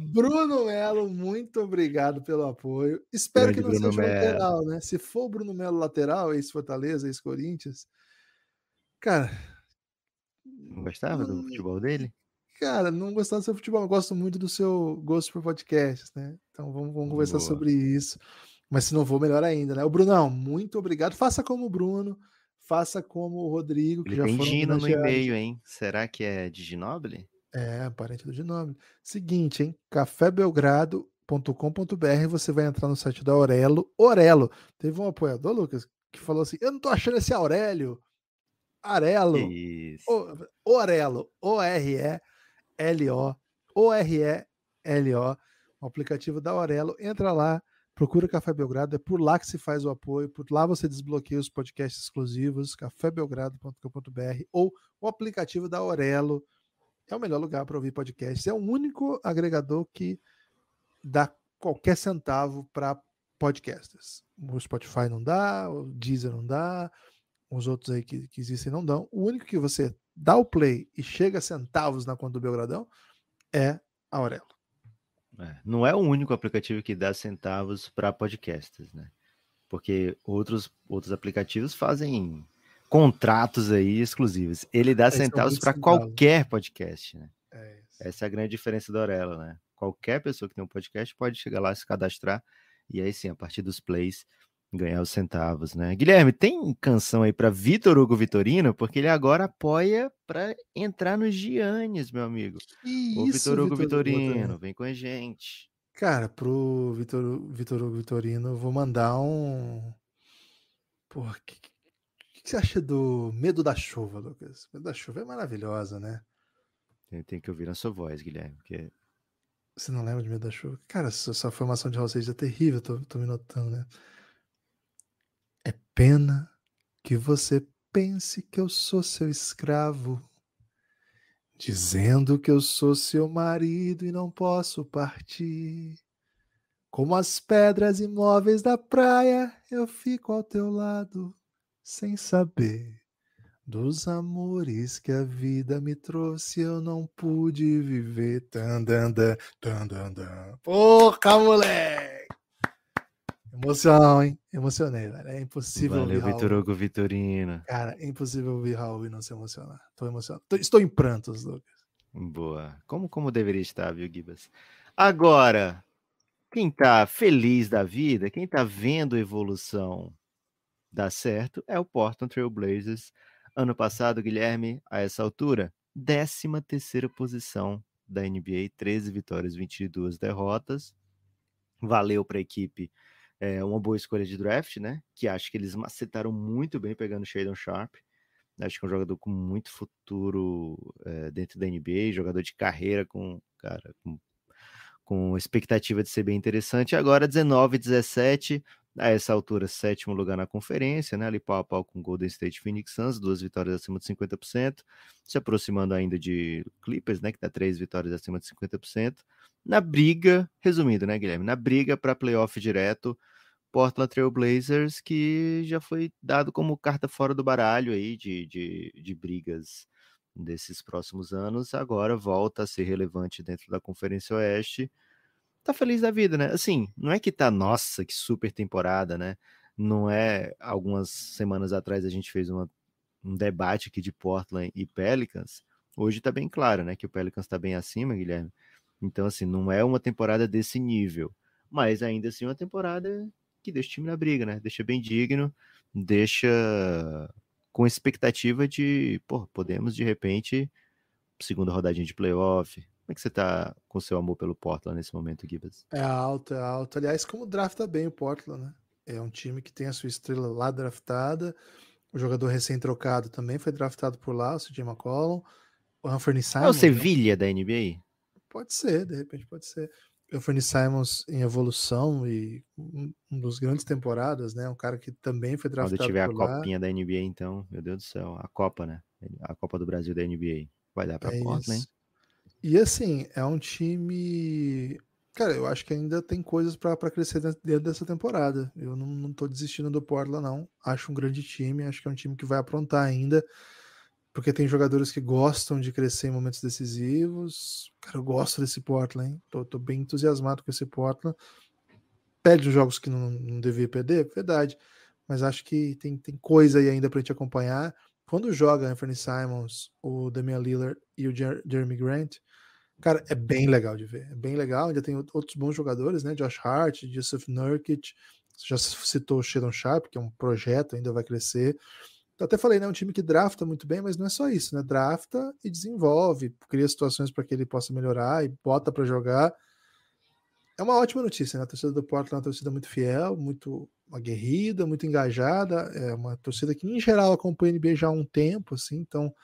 Bruno Melo, muito obrigado pelo apoio. Espero Grande que não Bruno seja Mello. lateral, né? Se for Bruno Melo lateral, ex-Fortaleza, ex-Corinthians. Cara. Não gostava não... do hum, futebol dele? Cara, não gostava do seu futebol. Eu gosto muito do seu gosto por podcasts, né? Então vamos, vamos conversar Boa. sobre isso. Mas se não vou, melhor ainda, né? O Brunão, muito obrigado. Faça como o Bruno, faça como o Rodrigo, que Ele já tem foram Gino no e-mail, hein? Será que é de Ginoble? É, parente do Ginoble. Seguinte, hein? cafébelgrado.com.br, você vai entrar no site da Aurelo. Orelo, teve um apoiador, Lucas, que falou assim: Eu não tô achando esse Aurélio. Arelo. O, Orelo. O-R-E-L-O. O-R-E-L-O. O aplicativo da Aurelo. Entra lá Procura Café Belgrado, é por lá que se faz o apoio, por lá você desbloqueia os podcasts exclusivos, cafébelgrado.com.br ou o aplicativo da Aurelo. É o melhor lugar para ouvir podcasts. É o único agregador que dá qualquer centavo para podcasters. O Spotify não dá, o Deezer não dá, os outros aí que, que existem não dão. O único que você dá o play e chega centavos na conta do Belgradão é a Aurelo. É, não é o único aplicativo que dá centavos para podcasts, né? Porque outros, outros aplicativos fazem contratos aí exclusivos. Ele dá Esse é, centavos é para qualquer podcast, né? É Essa é a grande diferença da Orela, né? Qualquer pessoa que tem um podcast pode chegar lá, se cadastrar, e aí sim, a partir dos plays, Ganhar os centavos, né? Guilherme, tem canção aí para Vitor Hugo Vitorino? Porque ele agora apoia para entrar nos Giannis, meu amigo. Que o Vitor Hugo Vitor Vitorino, vem com a gente. Cara, pro Vitor, Vitor Hugo Vitorino, eu vou mandar um. Porra, o que, você acha do Medo da Chuva, Lucas? Medo da Chuva é maravilhosa, né? Tem, tem que ouvir a sua voz, Guilherme, você não lembra de Medo da Chuva? Cara, sua, sua formação de vocês é terrível, tô, tô me notando, né? Pena que você pense que eu sou seu escravo, dizendo que eu sou seu marido e não posso partir. Como as pedras imóveis da praia, eu fico ao teu lado, sem saber dos amores que a vida me trouxe, eu não pude viver. Tandanda, tandanda. Porra, moleque! Emocional, hein? Emocionei, velho. É impossível Valeu, ouvir Vitor Hugo Vitorino. Cara, é impossível ouvir Raul e não se emocionar. Tô emocionado. Estou em prantos, Lucas. Boa. Como, como deveria estar, viu, Gibas? Agora, quem tá feliz da vida, quem tá vendo a evolução dar certo, é o Portland Trail Blazers. Ano passado, Guilherme, a essa altura, 13 terceira posição da NBA, 13 vitórias, 22 derrotas. Valeu para a equipe é uma boa escolha de draft, né? Que acho que eles macetaram muito bem pegando o Shadon Sharp. Né, acho que é um jogador com muito futuro é, dentro da NBA, jogador de carreira com, cara, com, com expectativa de ser bem interessante. Agora 19, 17, a essa altura, sétimo lugar na conferência, né? Ali pau a pau com Golden State Phoenix Suns, duas vitórias acima de 50%, se aproximando ainda de Clippers, né? Que tá três vitórias acima de 50% na briga, resumindo, né, Guilherme? Na briga para playoff direto, Portland Trail Blazers, que já foi dado como carta fora do baralho aí de, de, de brigas desses próximos anos, agora volta a ser relevante dentro da Conferência Oeste. Tá feliz da vida, né? Assim, não é que tá, nossa, que super temporada, né? Não é. Algumas semanas atrás a gente fez uma, um debate aqui de Portland e Pelicans. Hoje tá bem claro, né? Que o Pelicans tá bem acima, Guilherme. Então, assim, não é uma temporada desse nível, mas ainda assim é uma temporada que deixa o time na briga, né? Deixa bem digno, deixa com expectativa de, pô, podemos de repente, segunda rodadinha de playoff. Como é que você tá com seu amor pelo Portland nesse momento, Gibbs É alto, é alto. Aliás, como drafta bem o Portland, né? É um time que tem a sua estrela lá draftada, o jogador recém-trocado também foi draftado por lá, o CJ McCollum. O Anthony Simon. É o né? Sevilha né? da NBA? Pode ser, de repente pode ser. O Fernie Simons em evolução e um, um dos grandes temporadas, né? Um cara que também foi draftado Quando tiver a lá. copinha da NBA, então, meu Deus do céu, a Copa, né? A Copa do Brasil da NBA. Vai dar pra é conta, Isso. E assim, é um time. Cara, eu acho que ainda tem coisas para crescer dentro dessa temporada. Eu não, não tô desistindo do Portland, não. Acho um grande time, acho que é um time que vai aprontar ainda porque tem jogadores que gostam de crescer em momentos decisivos. Cara, eu gosto desse Portland, hein? Tô, tô bem entusiasmado com esse Portland. Perde os jogos que não, não devia perder, é verdade. Mas acho que tem, tem coisa aí ainda pra gente acompanhar. Quando joga Anthony Simons, o Damian Lillard e o Jer Jeremy Grant, cara, é bem legal de ver. É bem legal. Ainda tem outros bons jogadores, né? Josh Hart, Joseph Nurkic. Você já citou o Sheldon Sharp, que é um projeto, ainda vai crescer até falei, né? Um time que drafta muito bem, mas não é só isso, né? Drafta e desenvolve, cria situações para que ele possa melhorar e bota para jogar. É uma ótima notícia, né? A torcida do Porto é uma torcida muito fiel, muito aguerrida, muito engajada. É uma torcida que, em geral, acompanha o NBA já há um tempo, assim, então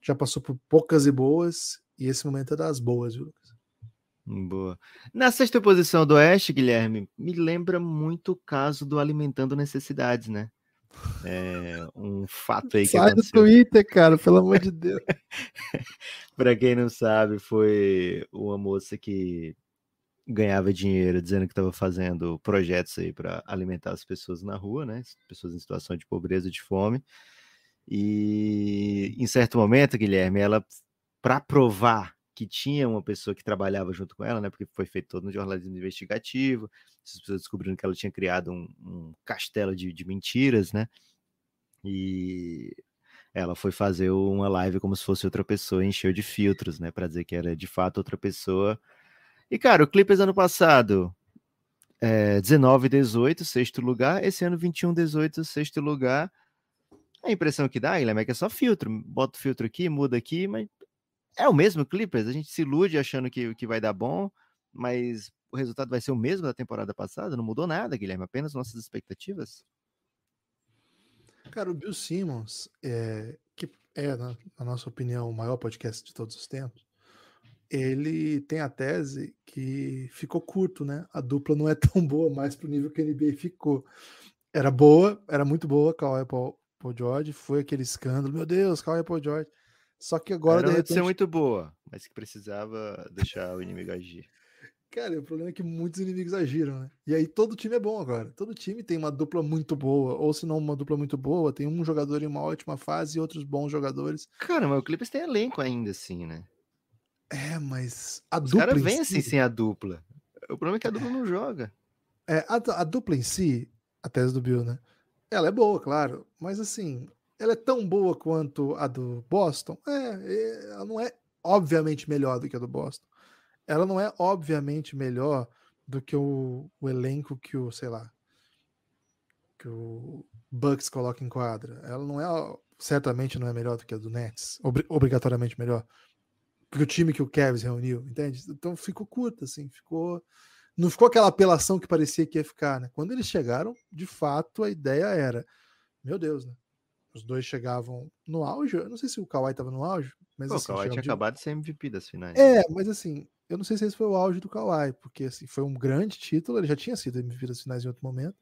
já passou por poucas e boas, e esse momento é das boas, viu, Lucas? Boa. Na sexta posição do Oeste, Guilherme, me lembra muito o caso do Alimentando Necessidades, né? É, um fato aí que Sai aconteceu. do Twitter, cara, pelo amor de Deus. para quem não sabe, foi uma moça que ganhava dinheiro dizendo que estava fazendo projetos aí para alimentar as pessoas na rua, né? Pessoas em situação de pobreza, de fome. E em certo momento, Guilherme, ela para provar que tinha uma pessoa que trabalhava junto com ela, né? Porque foi feito todo no jornalismo investigativo, as pessoas descobrindo que ela tinha criado um, um castelo de, de, mentiras, né? E ela foi fazer uma live como se fosse outra pessoa, encheu de filtros, né? Para dizer que era de fato outra pessoa. E, cara, o Clippers ano passado, é, 19, 18, sexto lugar. Esse ano, 21, 18, sexto lugar. A impressão que dá, Guilherme, é que é só filtro. Bota o filtro aqui, muda aqui, mas é o mesmo Clippers. A gente se ilude achando que, que vai dar bom, mas o resultado vai ser o mesmo da temporada passada. Não mudou nada, Guilherme. Apenas nossas expectativas. Cara, o Bill Simmons, é, que é, na, na nossa opinião, o maior podcast de todos os tempos, ele tem a tese que ficou curto, né? A dupla não é tão boa mais pro nível que a NBA ficou. Era boa, era muito boa, Kawhi Paul, Paul George, foi aquele escândalo, meu Deus, Kawhi Paul George. Só que agora. Era uma repente... muito boa, mas que precisava deixar o inimigo agir. Cara, o problema é que muitos inimigos agiram, né? E aí todo time é bom agora. Todo time tem uma dupla muito boa, ou se não uma dupla muito boa, tem um jogador em uma ótima fase e outros bons jogadores. Cara, mas o Clippers tem elenco ainda assim, né? É, mas a Os dupla. Os caras vencem si... sem a dupla. O problema é que a dupla é. não joga. É, a, a, dupla em si, a tese do Bill, né? Ela é boa, claro, mas assim, ela é tão boa quanto a do Boston? É, é, ela não é obviamente melhor do que a do Boston. Ela não é obviamente melhor do que o, o elenco que o, sei lá, que o Bucks coloca em quadra. Ela não é, certamente não é melhor do que a do Nets, ob obrigatoriamente melhor que o time que o Cavs reuniu, entende? Então ficou curta, assim, ficou. Não ficou aquela apelação que parecia que ia ficar, né? Quando eles chegaram, de fato, a ideia era: meu Deus, né? Os dois chegavam no auge. Eu não sei se o Kawhi estava no auge, mas Pô, assim, o Kawhi tinha de... acabado de ser MVP das finais. É, né? mas assim, eu não sei se esse foi o auge do Kawhi, porque assim, foi um grande título, ele já tinha sido MVP das finais em outro momento.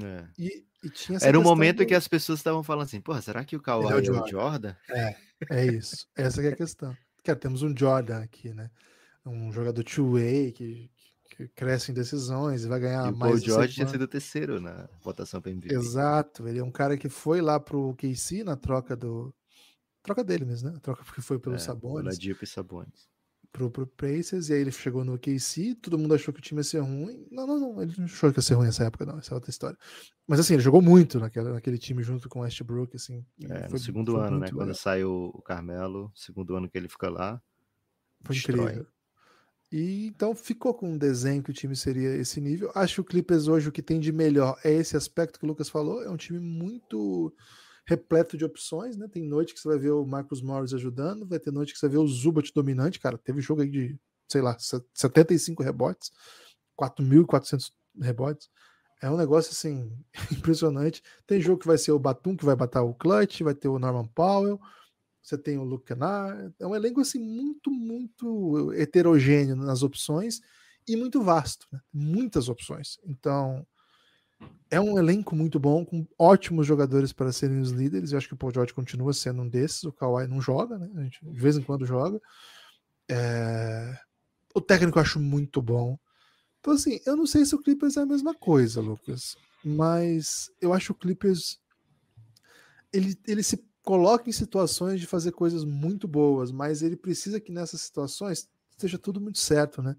É. E, e tinha Era um momento do... que as pessoas estavam falando assim, porra, será que o Kawhi é o Jordan? É, o Jordan? é, é isso. Essa é a questão. Cara, temos um Jordan aqui, né? Um jogador two-way que, cresce em decisões e vai ganhar e mais. O Paul George tinha sido terceiro na votação para MVP. Exato, ele é um cara que foi lá pro KC na troca do. Troca dele mesmo, né? troca porque foi pelo é, Sabonis. Oladipo e Sabonis. Pro, pro Pacers, e aí ele chegou no KC, todo mundo achou que o time ia ser ruim. Não, não, não, ele não achou que ia ser ruim nessa época, não, essa é outra história. Mas assim, ele jogou muito naquele time junto com o Westbrook, assim. É, foi, no segundo foi ano, né? Quando sai o Carmelo, segundo ano que ele fica lá. Foi destrói. incrível. E então ficou com um desenho que o time seria esse nível. Acho que o Clippers hoje o que tem de melhor é esse aspecto que o Lucas falou. É um time muito repleto de opções, né? Tem noite que você vai ver o Marcos Morris ajudando, vai ter noite que você vai ver o Zubat dominante, cara. Teve jogo aí de, sei lá, 75 rebotes, 4.400 rebotes. É um negócio assim impressionante. Tem jogo que vai ser o Batum que vai bater o clutch, vai ter o Norman Powell você tem o Luke Kennard, é um elenco assim muito, muito heterogêneo nas opções e muito vasto, né? muitas opções. Então, é um elenco muito bom, com ótimos jogadores para serem os líderes. Eu acho que o Paul George continua sendo um desses. O Kawhi não joga, né? A gente, de vez em quando joga. É... O técnico eu acho muito bom. Então, assim, eu não sei se o Clippers é a mesma coisa, Lucas, mas eu acho o Clippers. Ele, ele se coloca em situações de fazer coisas muito boas, mas ele precisa que nessas situações esteja tudo muito certo, né?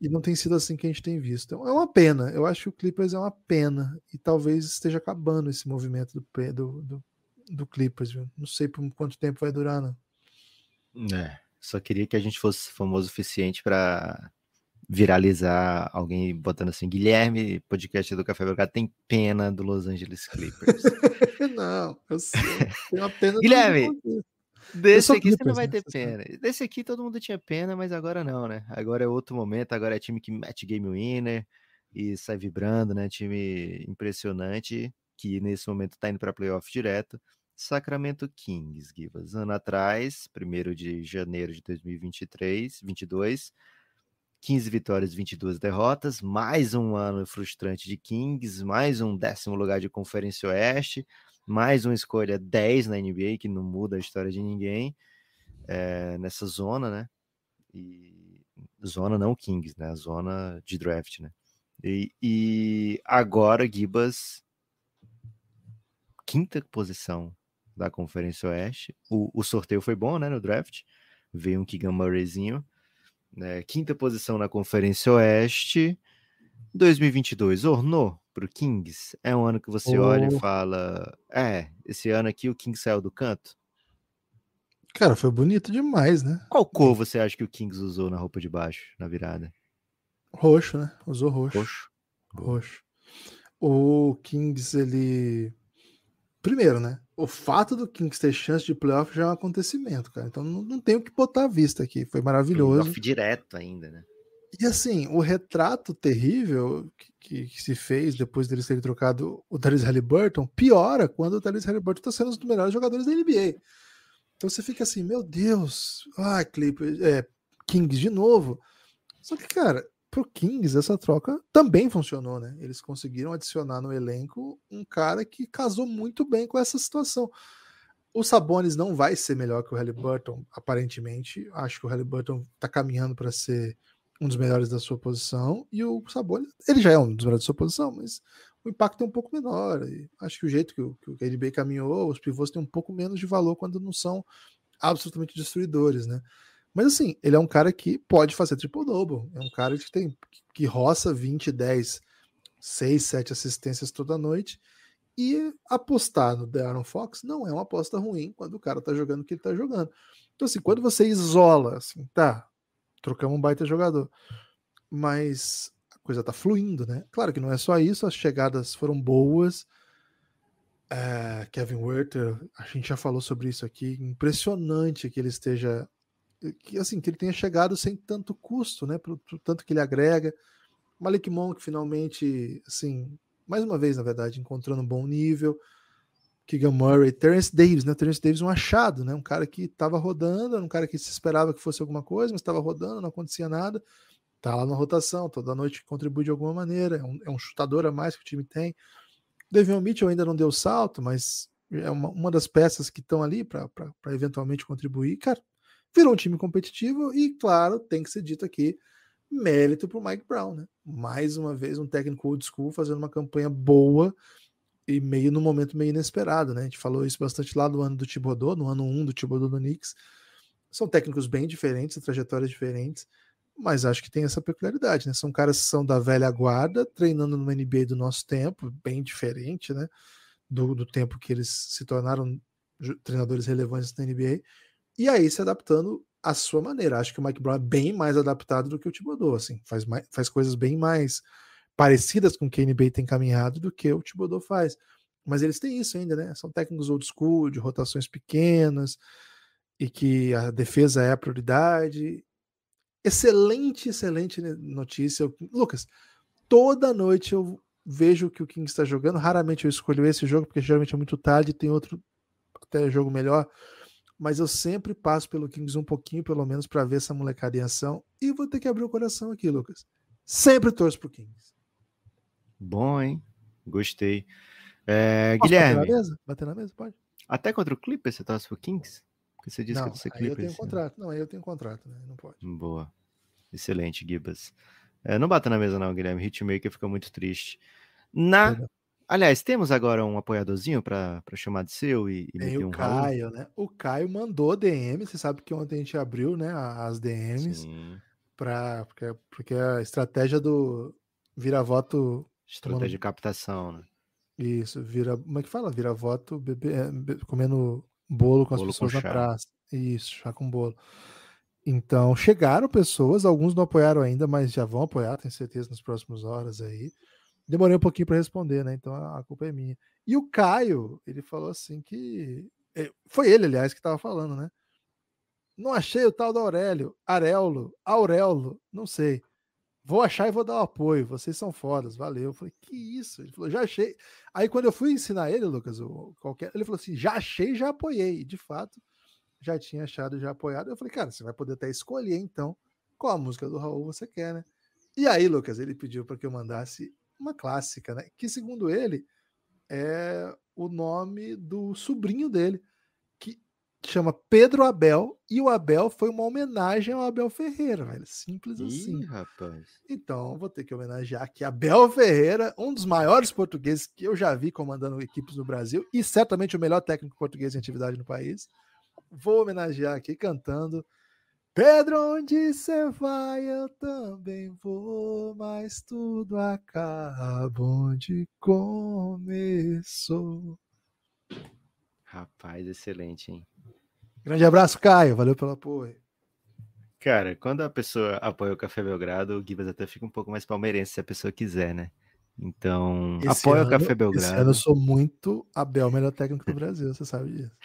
E não tem sido assim que a gente tem visto. Então, é uma pena. Eu acho que o Clippers é uma pena. E talvez esteja acabando esse movimento do, do, do, do Clippers. Viu? Não sei por quanto tempo vai durar, não. É, só queria que a gente fosse famoso o suficiente para viralizar alguém botando assim, Guilherme, podcast do Café Belgrado tem pena do Los Angeles Clippers. não, eu sei. Tem uma pena Guilherme, desse aqui Clippers, você não vai né, ter pena. Desse aqui todo mundo tinha pena, mas agora não, né? Agora é outro momento, agora é time que mete game winner e sai vibrando, né? Time impressionante que nesse momento tá indo para playoff direto. Sacramento Kings, Guivas. Ano atrás, primeiro de janeiro de 2023, 22, 15 vitórias, 22 derrotas, mais um ano frustrante de Kings, mais um décimo lugar de Conferência Oeste, mais uma escolha 10 na NBA, que não muda a história de ninguém é, nessa zona, né? E, zona não Kings, né? Zona de draft, né? E, e agora Gibas, quinta posição da Conferência Oeste. O, o sorteio foi bom, né? No draft, veio um Kigan Murrayzinho né? Quinta posição na Conferência Oeste. 2022 ornou para o Kings? É um ano que você oh. olha e oh. fala: é, esse ano aqui o Kings saiu do canto? Cara, foi bonito demais, né? Qual cor você acha que o Kings usou na roupa de baixo, na virada? Roxo, né? Usou roxo. Roxo. Roxo. O Kings, ele primeiro, né? O fato do Kings ter chance de playoff já é um acontecimento, cara. Então não, não tem o que botar à vista aqui. Foi maravilhoso. Playoff direto ainda, né? E assim, o retrato terrível que, que, que se fez depois deles terem trocado o Darius Halliburton piora quando o Darius Halliburton está sendo um dos melhores jogadores da NBA. Então você fica assim, meu Deus, ah, Clippers, é, Kings de novo. Só que, cara, pro Kings, essa troca também funcionou, né? Eles conseguiram adicionar no elenco um cara que casou muito bem com essa situação. O Sabonis não vai ser melhor que o Halliburton, aparentemente. Acho que o Halliburton está caminhando para ser um dos melhores da sua posição. E o Sabonis, ele já é um dos melhores da sua posição, mas o impacto é um pouco menor. E acho que o jeito que o, que o NBA caminhou, os pivôs têm um pouco menos de valor quando não são absolutamente destruidores, né? Mas assim, ele é um cara que pode fazer triple-double. É um cara que tem que roça 20, 10, 6, 7 assistências toda noite. E apostar no De'Aaron Fox não é uma aposta ruim quando o cara tá jogando o que ele tá jogando. Então, assim, quando você isola, assim, tá, trocamos um baita jogador. Mas a coisa tá fluindo, né? Claro que não é só isso, as chegadas foram boas. É, Kevin Werther, a gente já falou sobre isso aqui. Impressionante que ele esteja que assim que ele tenha chegado sem tanto custo, né? Pro, pro tanto que ele agrega. Malik Monk finalmente, assim, mais uma vez, na verdade, encontrando um bom nível. Keegan Murray, Terence Davis, né? Terence Davis um achado, né? Um cara que estava rodando, um cara que se esperava que fosse alguma coisa, mas estava rodando, não acontecia nada. Tá lá na rotação, toda noite contribui de alguma maneira, é um, é um chutador a mais que o time tem. Devin Mitchell ainda não deu salto, mas é uma, uma das peças que estão ali para eventualmente contribuir. Cara, virou um time competitivo e, claro, tem que ser dito aqui, mérito para o Mike Brown, né? Mais uma vez, um técnico old school fazendo uma campanha boa e meio no momento meio inesperado, né? A gente falou isso bastante lá no ano do Tibodô, no ano 1 um do Tibodô do Knicks. São técnicos bem diferentes, trajetórias diferentes, mas acho que tem essa peculiaridade, né? São caras que são da velha guarda, treinando numa NBA do nosso tempo, bem diferente, né? Do, do tempo que eles se tornaram treinadores relevantes na NBA e aí se adaptando à sua maneira. Acho que o Mike Brown é bem mais adaptado do que o Thibodeau, assim, faz, mais, faz coisas bem mais parecidas com o que a NBA tem caminhado do que o Thibodeau faz. Mas eles têm isso ainda, né? São técnicos old school, de rotações pequenas, e que a defesa é a prioridade. Excelente, excelente notícia. Lucas, toda noite eu vejo que o King está jogando. Raramente eu escolho esse jogo, porque geralmente é muito tarde, tem outro até jogo melhor mas eu sempre passo pelo Kings um pouquinho, pelo menos, para ver essa molecada em ação. E vou ter que abrir o coração aqui, Lucas. Sempre torço pro Kings. Bom, hein? Gostei. É, Guilherme. Bater na mesa? Bater na mesa? Pode. Até contra o Clippers você torce pro Kings? Porque você disse não, que você Clippers. Eu tenho um né? contrato. Não, aí eu tenho contrato, né? Não pode. Boa. Excelente, Gibas. É, não bata na mesa, não, Guilherme. Hitmaker fica muito triste. Na Aliás, temos agora um apoiadorzinho para chamar de seu e, e meter o um Caio, né? O Caio mandou DM, você sabe que ontem a gente abriu, né, as DMs para porque, porque a estratégia do vira voto estratégia de captação, né? Isso, vira, como é que fala? Vira voto bebe, eh, comendo bolo com as bolo pessoas com na praça. Isso, chá com bolo. Então, chegaram pessoas, alguns não apoiaram ainda, mas já vão apoiar, tenho certeza, nas próximas horas aí demorei um pouquinho para responder, né? Então a culpa é minha. E o Caio, ele falou assim que. Eh, foi ele, aliás, que estava falando, né? Não achei o tal do Aurélio. Arelo, Aurelo, não sei. Vou achar e vou dar o apoio. Vocês são fodas, valeu. Eu falei, que isso? Ele falou, já achei. Aí quando eu fui ensinar ele, Lucas, qualquer, ele falou assim: já achei, já apoiei. E, de fato, já tinha achado, já apoiado. Eu falei, cara, você vai poder até escolher então qual a música do Raul você quer, né? E aí, Lucas, ele pediu para que eu mandasse uma clássica, né? Que segundo ele é o nome do sobrinho dele, que chama Pedro Abel, e o Abel foi uma homenagem ao Abel Ferreira, velho. Simples assim. Ih, assim. rapaz. Então, vou ter que homenagear aqui Abel Ferreira, um dos maiores portugueses que eu já vi comandando equipes no Brasil, e certamente o melhor técnico português em atividade no país. Vou homenagear aqui cantando Pedro, onde você vai, eu também vou, mas tudo acaba onde começou. Rapaz, excelente, hein? Grande abraço, Caio. Valeu pelo apoio. Cara, quando a pessoa apoia o Café Belgrado, o Gibas até fica um pouco mais palmeirense, se a pessoa quiser, né? Então, esse apoia ano, o Café Belgrado. Esse ano eu sou muito Abel, melhor técnico do Brasil, você sabe disso.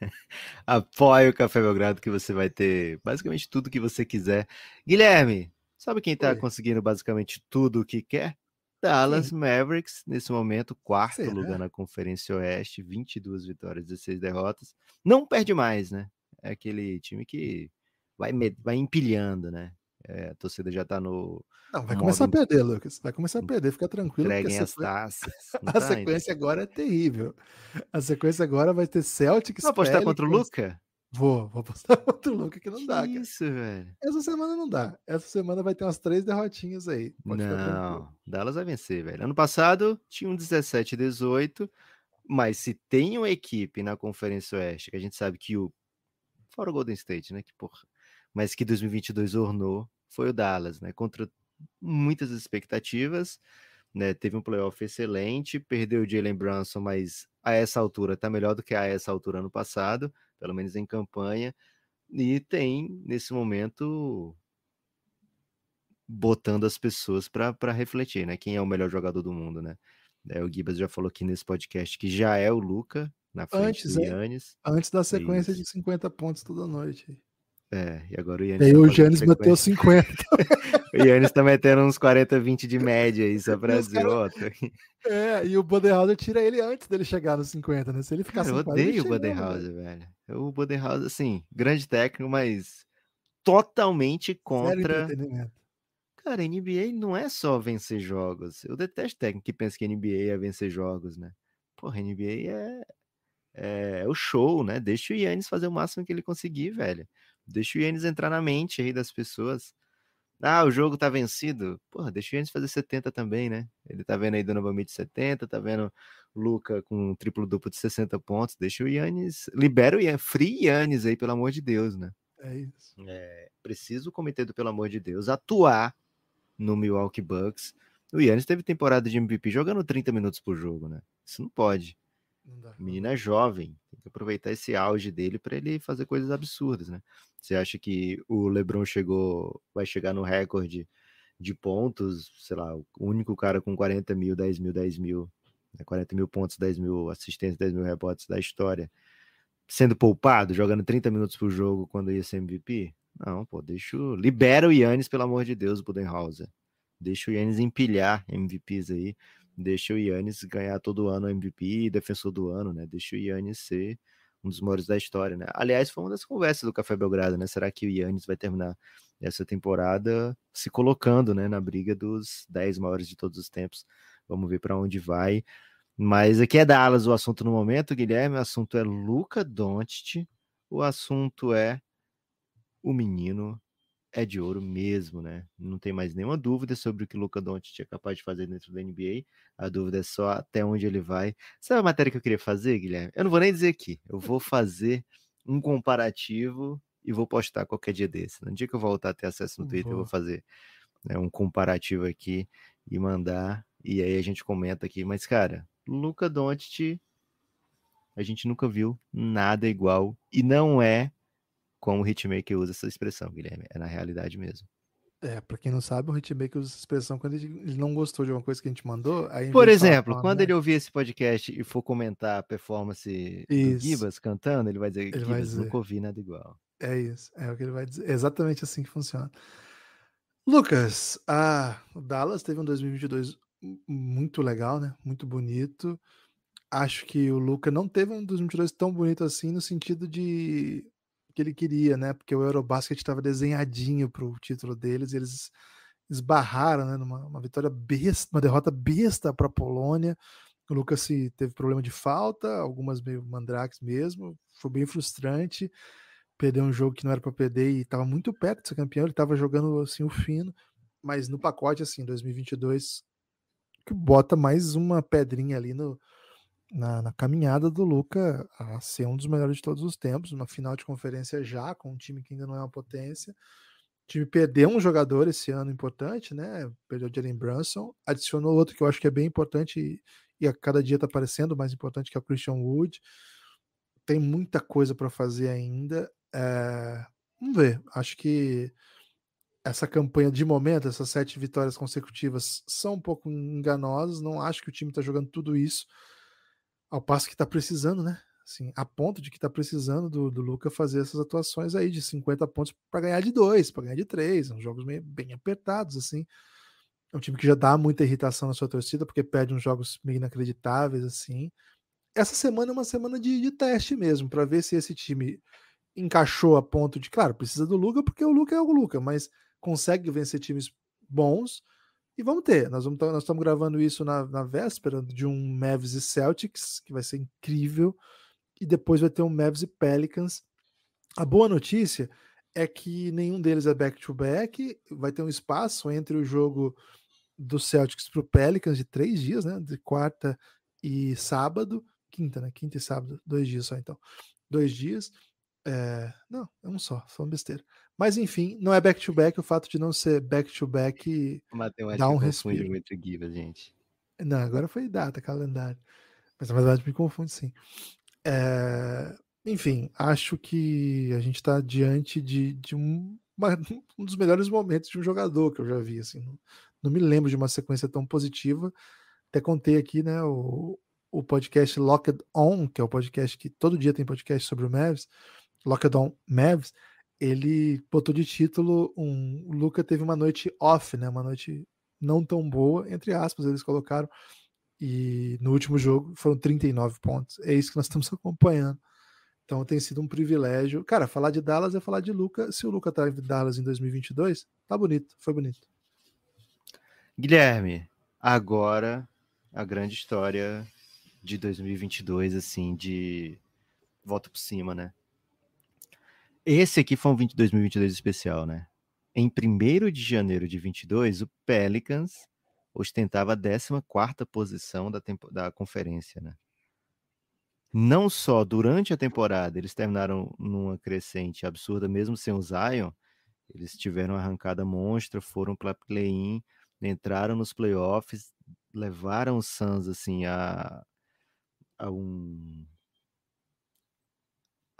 apoia o Café Belgrado, que você vai ter basicamente tudo que você quiser. Guilherme, sabe quem tá Oi. conseguindo basicamente tudo o que quer? Dallas Sim. Mavericks, nesse momento, quarto lugar na Conferência Oeste, 22 vitórias, 16 derrotas. Não perde mais, né? É aquele time que vai, vai empilhando, né? É, a torcida já tá no. Não, vai começar modo... a perder, Lucas. Vai começar a perder, fica tranquilo. Entreguem as taças. a tá sequência agora é terrível. A sequência agora vai ter Celtic. Vou apostar contra o Luca? Vou, vou apostar contra o Luca que não que dá. Isso, cara. velho. Essa semana não dá. Essa semana vai ter umas três derrotinhas aí. Pode não, Dallas vai vencer, velho. Ano passado tinha um 17 18, mas se tem uma equipe na Conferência Oeste, que a gente sabe que o. Fora o Golden State, né? Que porra mas que 2022 ornou, foi o Dallas, né? Contra muitas expectativas, né? Teve um playoff excelente, perdeu o Jalen Brunson, mas a essa altura está melhor do que a essa altura ano passado, pelo menos em campanha, e tem nesse momento botando as pessoas para refletir, né? Quem é o melhor jogador do mundo, né? É, o Gibas já falou aqui nesse podcast que já é o Luca na frente antes, do é, Yannis. Antes da é sequência de 50 pontos toda noite. É, e agora o Yannis. Aí tá o Giannis bateu 50. o Yannis tá metendo uns 40, 20 de média aí, é pra dizer, É, e o Bodenhauser tira ele antes dele chegar nos 50, né? Se ele ficar Cara, 50, Eu odeio o Bodenhauser, né, velho. velho. O Bodenhauser, assim, grande técnico, mas totalmente contra. Cara, NBA não é só vencer jogos. Eu detesto técnico que pensa que NBA é vencer jogos, né? Porra, NBA é, é, o show, né? Deixa o Yannis fazer o máximo que ele conseguir, velho. Deixa o Yannis entrar na mente aí das pessoas. Ah, o jogo tá vencido. Porra, deixa o Yannis fazer 70 também, né? Ele tá vendo aí do Novamente 70, tá vendo Luca com um triplo duplo de 60 pontos. Deixa o Yannis, libera o Yannis, free Yannis aí, pelo amor de Deus, né? É isso. É, precisa o comitê do pelo amor de Deus atuar no Milwaukee Bucks. O Yannis teve temporada de MVP jogando 30 minutos por jogo, né? Isso não pode. O menino é jovem, tem que aproveitar esse auge dele para ele fazer coisas absurdas, né? Você acha que o LeBron chegou, vai chegar no recorde de pontos, sei lá, o único cara com 40 mil, 10 mil, 10 mil, né? 40 mil pontos, 10 mil assistências, 10 mil rebotes da história, sendo poupado, jogando 30 minutos por jogo quando ia ser MVP? Não, pô, deixa o... Libera o Yannis, pelo amor de Deus, Budenhauser. Deixa o Yannis empilhar MVPs aí Deixa o Yannis ganhar todo ano MVP, defensor do ano, né? Deixa o Yannis ser um dos maiores da história, né? Aliás, foi uma das conversas do Café Belgrado, né? Será que o Yannis vai terminar essa temporada se colocando, né, na briga dos 10 maiores de todos os tempos? Vamos ver para onde vai. Mas aqui é Dallas o assunto no momento, Guilherme. O assunto é Luca Doncic. O assunto é o menino é de ouro mesmo, né? Não tem mais nenhuma dúvida sobre o que o Luca Doncic é capaz de fazer dentro da NBA. A dúvida é só até onde ele vai. Sabe a matéria que eu queria fazer, Guilherme? Eu não vou nem dizer aqui. Eu vou fazer um comparativo e vou postar qualquer dia desse. No dia que eu voltar a ter acesso no Twitter, eu vou fazer né, um comparativo aqui e mandar. E aí a gente comenta aqui. Mas, cara, Luca Doncic, a gente nunca viu nada igual. E não é como o hitmaker usa essa expressão, Guilherme. É na realidade mesmo. É, pra quem não sabe, o hitmaker usa essa expressão quando ele não gostou de uma coisa que a gente mandou. Por exemplo, falar, quando né? ele ouvir esse podcast e for comentar a performance isso. do Gibas cantando, ele vai dizer: ele Gibas, nunca ouvi nada igual. É isso, é o que ele vai dizer. É exatamente assim que funciona. Lucas, a Dallas teve um 2022 muito legal, né? Muito bonito. Acho que o Luca não teve um 2022 tão bonito assim no sentido de que ele queria, né? Porque o Eurobasket estava desenhadinho para o título deles, e eles esbarraram, né? Numa uma vitória besta, uma derrota besta para a Polônia. O Lucas teve problema de falta, algumas meio mandrakes mesmo, foi bem frustrante. Perdeu um jogo que não era para perder e estava muito perto de ser campeão, ele estava jogando assim o fino, mas no pacote assim, 2022 que bota mais uma pedrinha ali no, na, na, caminhada do Luca a ser um dos melhores de todos os tempos, uma final de conferência já, com um time que ainda não é uma potência. O time perdeu um jogador esse ano importante, né? Perdeu o Jalen Brunson, adicionou outro que eu acho que é bem importante e, e a cada dia está parecendo mais importante, que é o Christian Wood. Tem muita coisa para fazer ainda. É... Vamos ver. Acho que essa campanha de momento, essas sete vitórias consecutivas, são um pouco enganosas. Não acho que o time está jogando tudo isso ao passo que está precisando, né? Assim, a ponto de que está precisando do, do Luca fazer essas atuações aí de 50 pontos para ganhar de dois, para ganhar de três. São jogos meio, bem apertados, assim. É um time que já dá muita irritação na sua torcida, porque perde uns jogos meio inacreditáveis, assim. Essa semana é uma semana de, de teste mesmo, para ver se esse time encaixou a ponto de, claro, precisa do Luca, porque o Luca é o Luca, mas consegue vencer times bons e vamos ter. Nós, vamos, nós estamos gravando isso na, na véspera de um Mavs e Celtics, que vai ser incrível. E depois vai ter um Mavs e Pelicans. A boa notícia é que nenhum deles é back-to-back. Vai ter um espaço entre o jogo do Celtics para o Pelicans de três dias, né? De quarta e sábado. Quinta, né? Quinta e sábado. Dois dias só, então. Dois dias. É... Não, é um só. Só uma besteira. Mas enfim, não é back-to-back, -back, o fato de não ser back-to-back -back dá um respiro. Muito Giva, gente. Não, agora foi data, calendário. Mas na verdade me confunde sim. É... Enfim, acho que a gente está diante de, de um, uma, um dos melhores momentos de um jogador que eu já vi. Assim. Não, não me lembro de uma sequência tão positiva. Até contei aqui né, o, o podcast Locked On, que é o podcast que todo dia tem podcast sobre o Mavs, Locked On Mavs ele botou de título um o Luca teve uma noite off, né? Uma noite não tão boa, entre aspas, eles colocaram. E no último jogo foram 39 pontos. É isso que nós estamos acompanhando. Então tem sido um privilégio. Cara, falar de Dallas é falar de Luca. Se o Luca tá em Dallas em 2022, tá bonito, foi bonito. Guilherme, agora a grande história de 2022, assim, de volta por cima, né? Esse aqui foi um 2022 especial, né? Em 1 de janeiro de 22, o Pelicans ostentava a 14 posição da, da conferência, né? Não só durante a temporada eles terminaram numa crescente absurda, mesmo sem o Zion, eles tiveram arrancada monstra, foram para play-in, entraram nos playoffs, levaram o Suns assim a, a um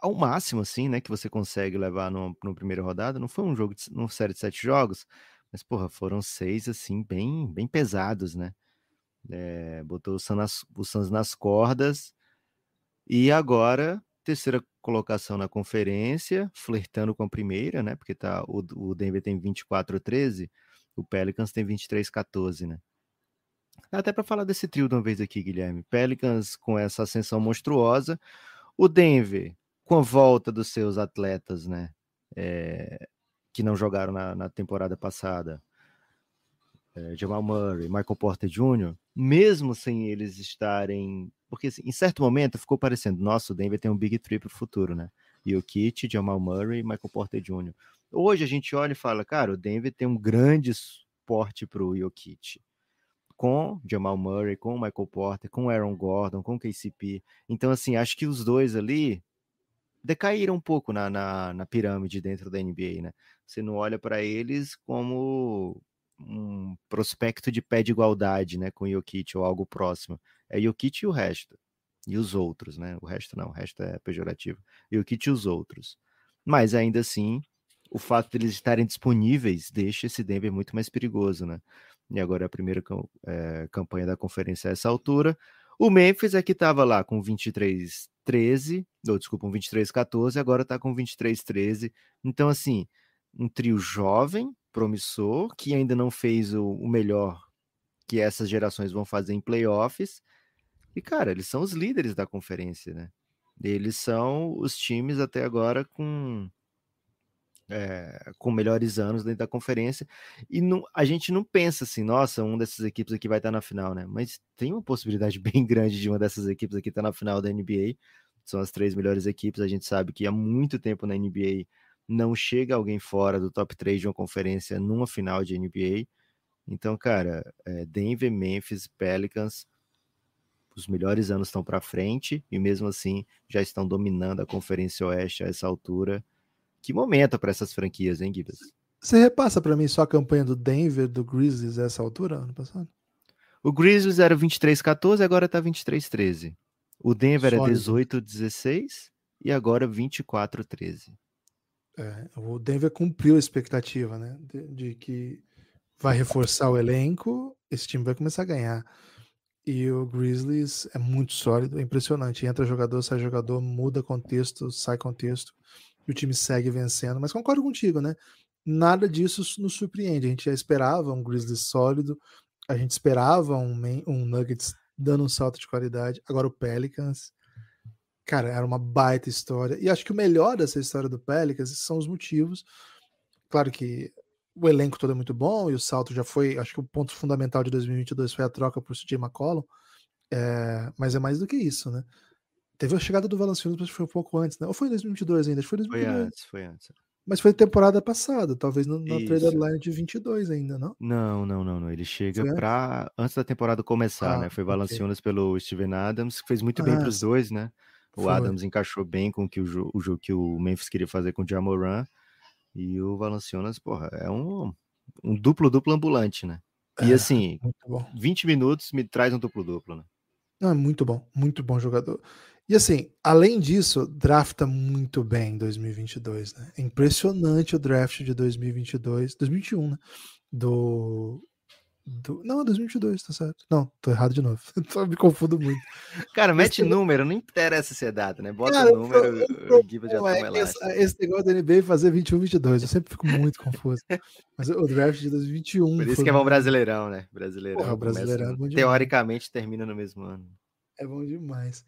ao máximo, assim, né, que você consegue levar no, no primeiro rodada. Não foi um jogo, de, uma série de sete jogos, mas, porra, foram seis, assim, bem, bem pesados, né? É, botou o Suns, nas, Suns nas cordas. E agora, terceira colocação na conferência, flertando com a primeira, né? Porque tá, o, o Denver tem 24-13, o Pelicans tem 23-14, né? Dá até para falar desse trio de uma vez aqui, Guilherme. Pelicans com essa ascensão monstruosa. O Denver com a volta dos seus atletas, né? É, que não jogaram na, na temporada passada. É, Jamal Murray, Michael Porter Jr., mesmo sem eles estarem. Porque assim, em certo momento ficou parecendo, nossa, o Denver tem um Big trip para o futuro, né? E o Kit, Jamal Murray Michael Porter Jr. Hoje a gente olha e fala, cara, o Denver tem um grande suporte para o Jokic com Jamal Murray, com Michael Porter, com Aaron Gordon, com KCP. Então, assim, acho que os dois ali decaíram um pouco na, na, na pirâmide dentro da NBA, né? Você não olha para eles como um prospecto de pé de igualdade, né, com Jokic ou algo próximo. É Jokic e o resto. E os outros, né? O resto não, o resto é pejorativo. Jokic e os outros. Mas ainda assim, o fato deles estarem disponíveis deixa esse Denver muito mais perigoso, né? E agora é a primeira é, campanha da conferência a essa altura. O Memphis é que estava lá com 23-13, ou desculpa, um 23-14, agora está com 23-13. Então, assim, um trio jovem, promissor, que ainda não fez o, o melhor que essas gerações vão fazer em playoffs. E, cara, eles são os líderes da conferência, né? Eles são os times até agora com é, com melhores anos dentro da conferência. E não, a gente não pensa assim, nossa, um dessas equipes aqui vai estar na final, né? Mas tem uma possibilidade bem grande de uma dessas equipes aqui estar na final da NBA. São as três melhores equipes. A gente sabe que há muito tempo na NBA não chega alguém fora do top 3 de uma conferência numa final de NBA. Então, cara, é, Denver, Memphis, Pelicans, os melhores anos estão para frente e mesmo assim já estão dominando a Conferência Oeste a essa altura que momento para essas franquias, hein, Gibas? Você repassa para mim só a campanha do Denver, do Grizzlies a essa altura, ano passado? O Grizzlies era 23-14, agora tá 23-13. O Denver é Sólido. é 18-16 e agora 24-13. É, o Denver cumpriu a expectativa, né? De, de, que vai reforçar o elenco, esse time vai começar a ganhar. E o Grizzlies é muito sólido, é impressionante. Entra jogador, sai jogador, muda contexto, sai contexto e o time segue vencendo. Mas concordo contigo, né? Nada disso nos surpreende. A gente já esperava um Grizzlies sólido, a gente esperava um, um Nuggets dando um salto de qualidade. Agora o Pelicans, cara, era uma baita história. E acho que o melhor dessa história do Pelicans são os motivos. Claro que o elenco todo é muito bom e o salto já foi. Acho que o ponto fundamental de 2022 foi a troca por CJ McCollum. É, mas é mais do que isso, né? Teve a chegada do Valanciunas, foi um pouco antes, né? Ou foi em 2022 ainda? foi, 2022. foi antes, foi antes. Mas foi temporada passada, talvez na, na trade deadline de 22 ainda, não? Não, não, não, não. Ele chega é para antes da temporada começar, ah, né? Foi Valanciunas okay. pelo Steven Adams, que fez muito ah, bem para os dois, né? O foi. Adams encaixou bem com que o, o jogo que o Memphis queria fazer com o Jamoran. E o Valanciunas, porra, é um, um duplo-duplo ambulante, né? E é, assim, 20 minutos me traz um duplo-duplo, né? Ah, muito bom, muito bom jogador. E assim, além disso, drafta muito bem em 2022, né? É impressionante o draft de 2022, 2021, né? Do, do... Não, 2022, é tá certo. Não, tô errado de novo. me confundo muito. Cara, mete esse número, não interessa ser é data, né? Bota cara, o número, eu, o Giba já toma é, esse, esse negócio da NBA fazer 21, 22, eu sempre fico muito confuso. Mas o draft de 2021. Por isso que é bom brasileirão, né? Brasileirão. Porra, brasileirão é começa, é teoricamente termina no mesmo ano. É bom demais.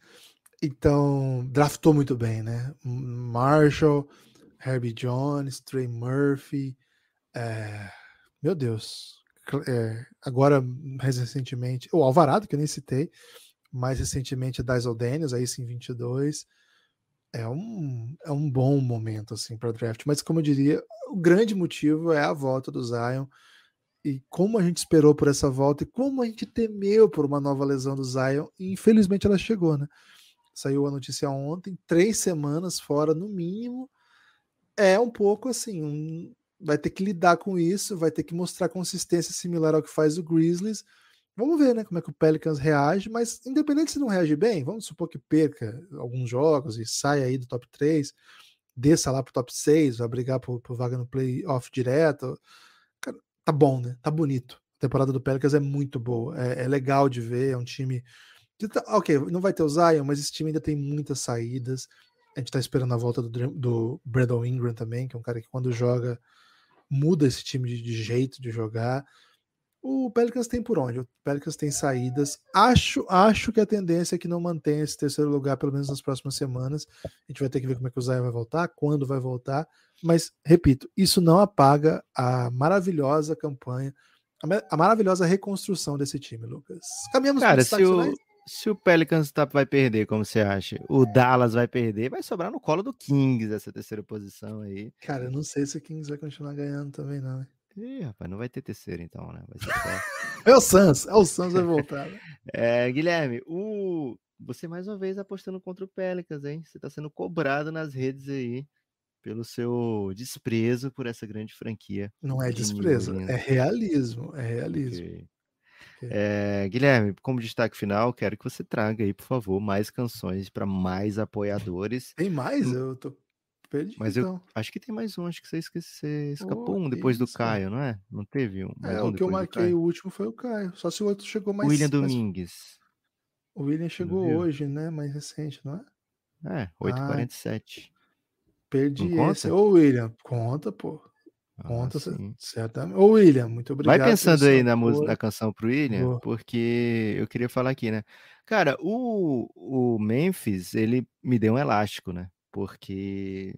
Então, draftou muito bem, né? Marshall, Herbie Jones, Trey Murphy. É... Meu Deus. É... agora, mais recentemente, o Alvarado, que eu nem citei, mais recentemente é Dyson Daniels, aí sim 22. É um, é um bom momento assim para draft, mas como eu diria, o grande motivo é a volta do Zion e como a gente esperou por essa volta e como a gente temeu por uma nova lesão do Zion, e infelizmente ela chegou, né? saiu a notícia ontem, três semanas fora no mínimo, é um pouco assim, um, vai ter que lidar com isso, vai ter que mostrar consistência similar ao que faz o Grizzlies. Vamos ver, né, como é que o Pelicans reage, mas independente se não reage bem, vamos supor que perca alguns jogos e saia aí do top 3, desça lá pro top 6, vai brigar por, por vaga no playoff direto. Cara, tá bom, né? Tá bonito. A temporada do Pelicans é muito boa, é, é legal de ver, é um time Tá, ok, não vai ter o Zion, mas esse time ainda tem muitas saídas. A gente tá esperando a volta do, do Brandon Ingram também, que é um cara que quando joga muda esse time de, de jeito de jogar. O Pelicans tem por onde? O Pelicans tem saídas. Acho, acho que a tendência é que não mantenha esse terceiro lugar, pelo menos nas próximas semanas. A gente vai ter que ver como é que o Zion vai voltar, quando vai voltar. Mas, repito, isso não apaga a maravilhosa campanha, a, maravilhosa reconstrução desse time, Lucas. Caminhamos Cara, para se o, se o Pelicans tá, vai perder, como você acha? O é. Dallas vai perder, vai sobrar no colo do Kings essa terceira posição aí. Cara, eu não sei se o Kings vai continuar ganhando também, não, né? Ih, rapaz, não vai ter terceiro então, né? Só... é o Suns, é o Suns vai voltar. Né? é, Guilherme, o... você mais uma vez apostando contra o Pelicans, hein? Você tá sendo cobrado nas redes aí pelo seu desprezo por essa grande franquia. Não é desprezo, é realismo, é realismo. Okay. É, Guilherme, como destaque final, quero que você traga aí, por favor, mais canções para mais apoiadores. Tem mais? Hum. Eu tô perdido. Mas então. eu acho que tem mais um, acho que você, esqueceu. escapou oh, um depois isso. do Caio, não é? Não teve um? É, um o que eu marquei, o último foi o Caio. Só se o outro chegou mais. William Domingues. O William chegou hoje, né? Mais recente, não é? É, 8h47. Ah, perdi esse. Ô, William, conta, pô. Ah, Conta, ah, certamente. Ô, William, muito obrigado. Vai pensando aí na, música, na canção pro William, Boa. porque eu queria falar aqui, né? Cara, o, o Memphis, ele me deu um elástico, né? Porque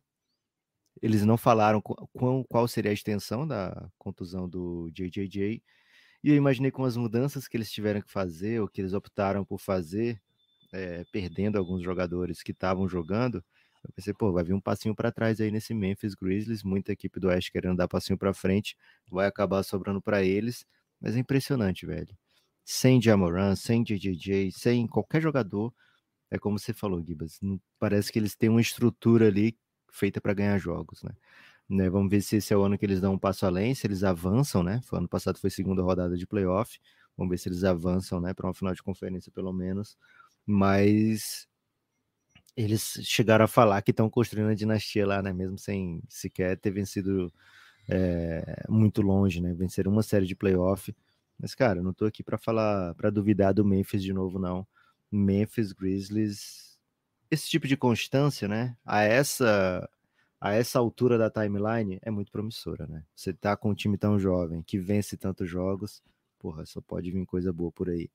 eles não falaram qual, qual seria a extensão da contusão do JJJ. E eu imaginei com as mudanças que eles tiveram que fazer, ou que eles optaram por fazer, é, perdendo alguns jogadores que estavam jogando, vai ser pô, vai vir um passinho para trás aí nesse Memphis Grizzlies, muita equipe do Oeste querendo dar passinho para frente, vai acabar sobrando para eles, mas é impressionante, velho. Sem Jamoran, sem JJJ, sem qualquer jogador, é como você falou, Gibas, parece que eles têm uma estrutura ali feita para ganhar jogos, né? né? Vamos ver se esse é o ano que eles dão um passo além, se eles avançam, né? foi ano passado foi segunda rodada de playoff, vamos ver se eles avançam, né, para uma final de conferência pelo menos. Mas eles chegaram a falar que estão construindo a dinastia lá, né? Mesmo sem sequer ter vencido é, muito longe, né? Venceram uma série de playoff. Mas, cara, não tô aqui para falar, para duvidar do Memphis de novo, não. Memphis Grizzlies, esse tipo de constância, né? A essa, a essa altura da timeline é muito promissora, né? Você tá com um time tão jovem que vence tantos jogos, porra, só pode vir coisa boa por aí.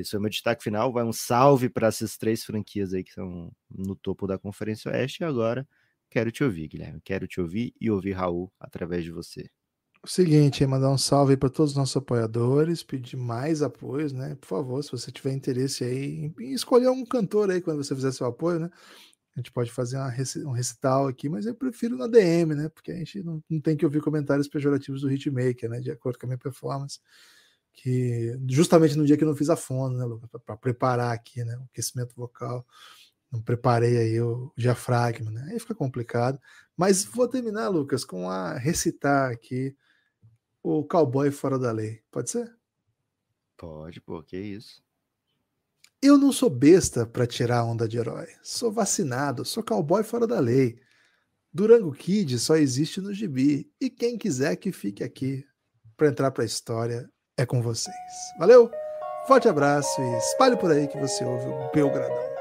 Esse é o meu destaque final. Vai um salve para essas três franquias aí que são no topo da Conferência Oeste. E agora quero te ouvir, Guilherme. Quero te ouvir e ouvir Raul através de você. O seguinte, é mandar um salve para todos os nossos apoiadores, pedir mais apoios, né? Por favor, se você tiver interesse aí em escolher um cantor aí quando você fizer seu apoio, né? A gente pode fazer uma, um recital aqui, mas eu prefiro na DM, né? Porque a gente não, não tem que ouvir comentários pejorativos do hitmaker, né? De acordo com a minha performance que justamente no dia que eu não fiz a fono, né, Lucas, para preparar aqui, né, o aquecimento vocal, não preparei aí o, diafragma, né, aí fica complicado. Mas vou terminar, Lucas, com a recitar aqui o Cowboy Fora da Lei, pode ser? Pode, pô, que isso. Eu não sou besta para tirar onda de herói. Sou vacinado, sou cowboy fora da lei. Durango Kid só existe no gibi. E quem quiser que fique aqui para entrar para a história é com vocês. Valeu, forte abraço e espalhe por aí que você ouve o Belgradão.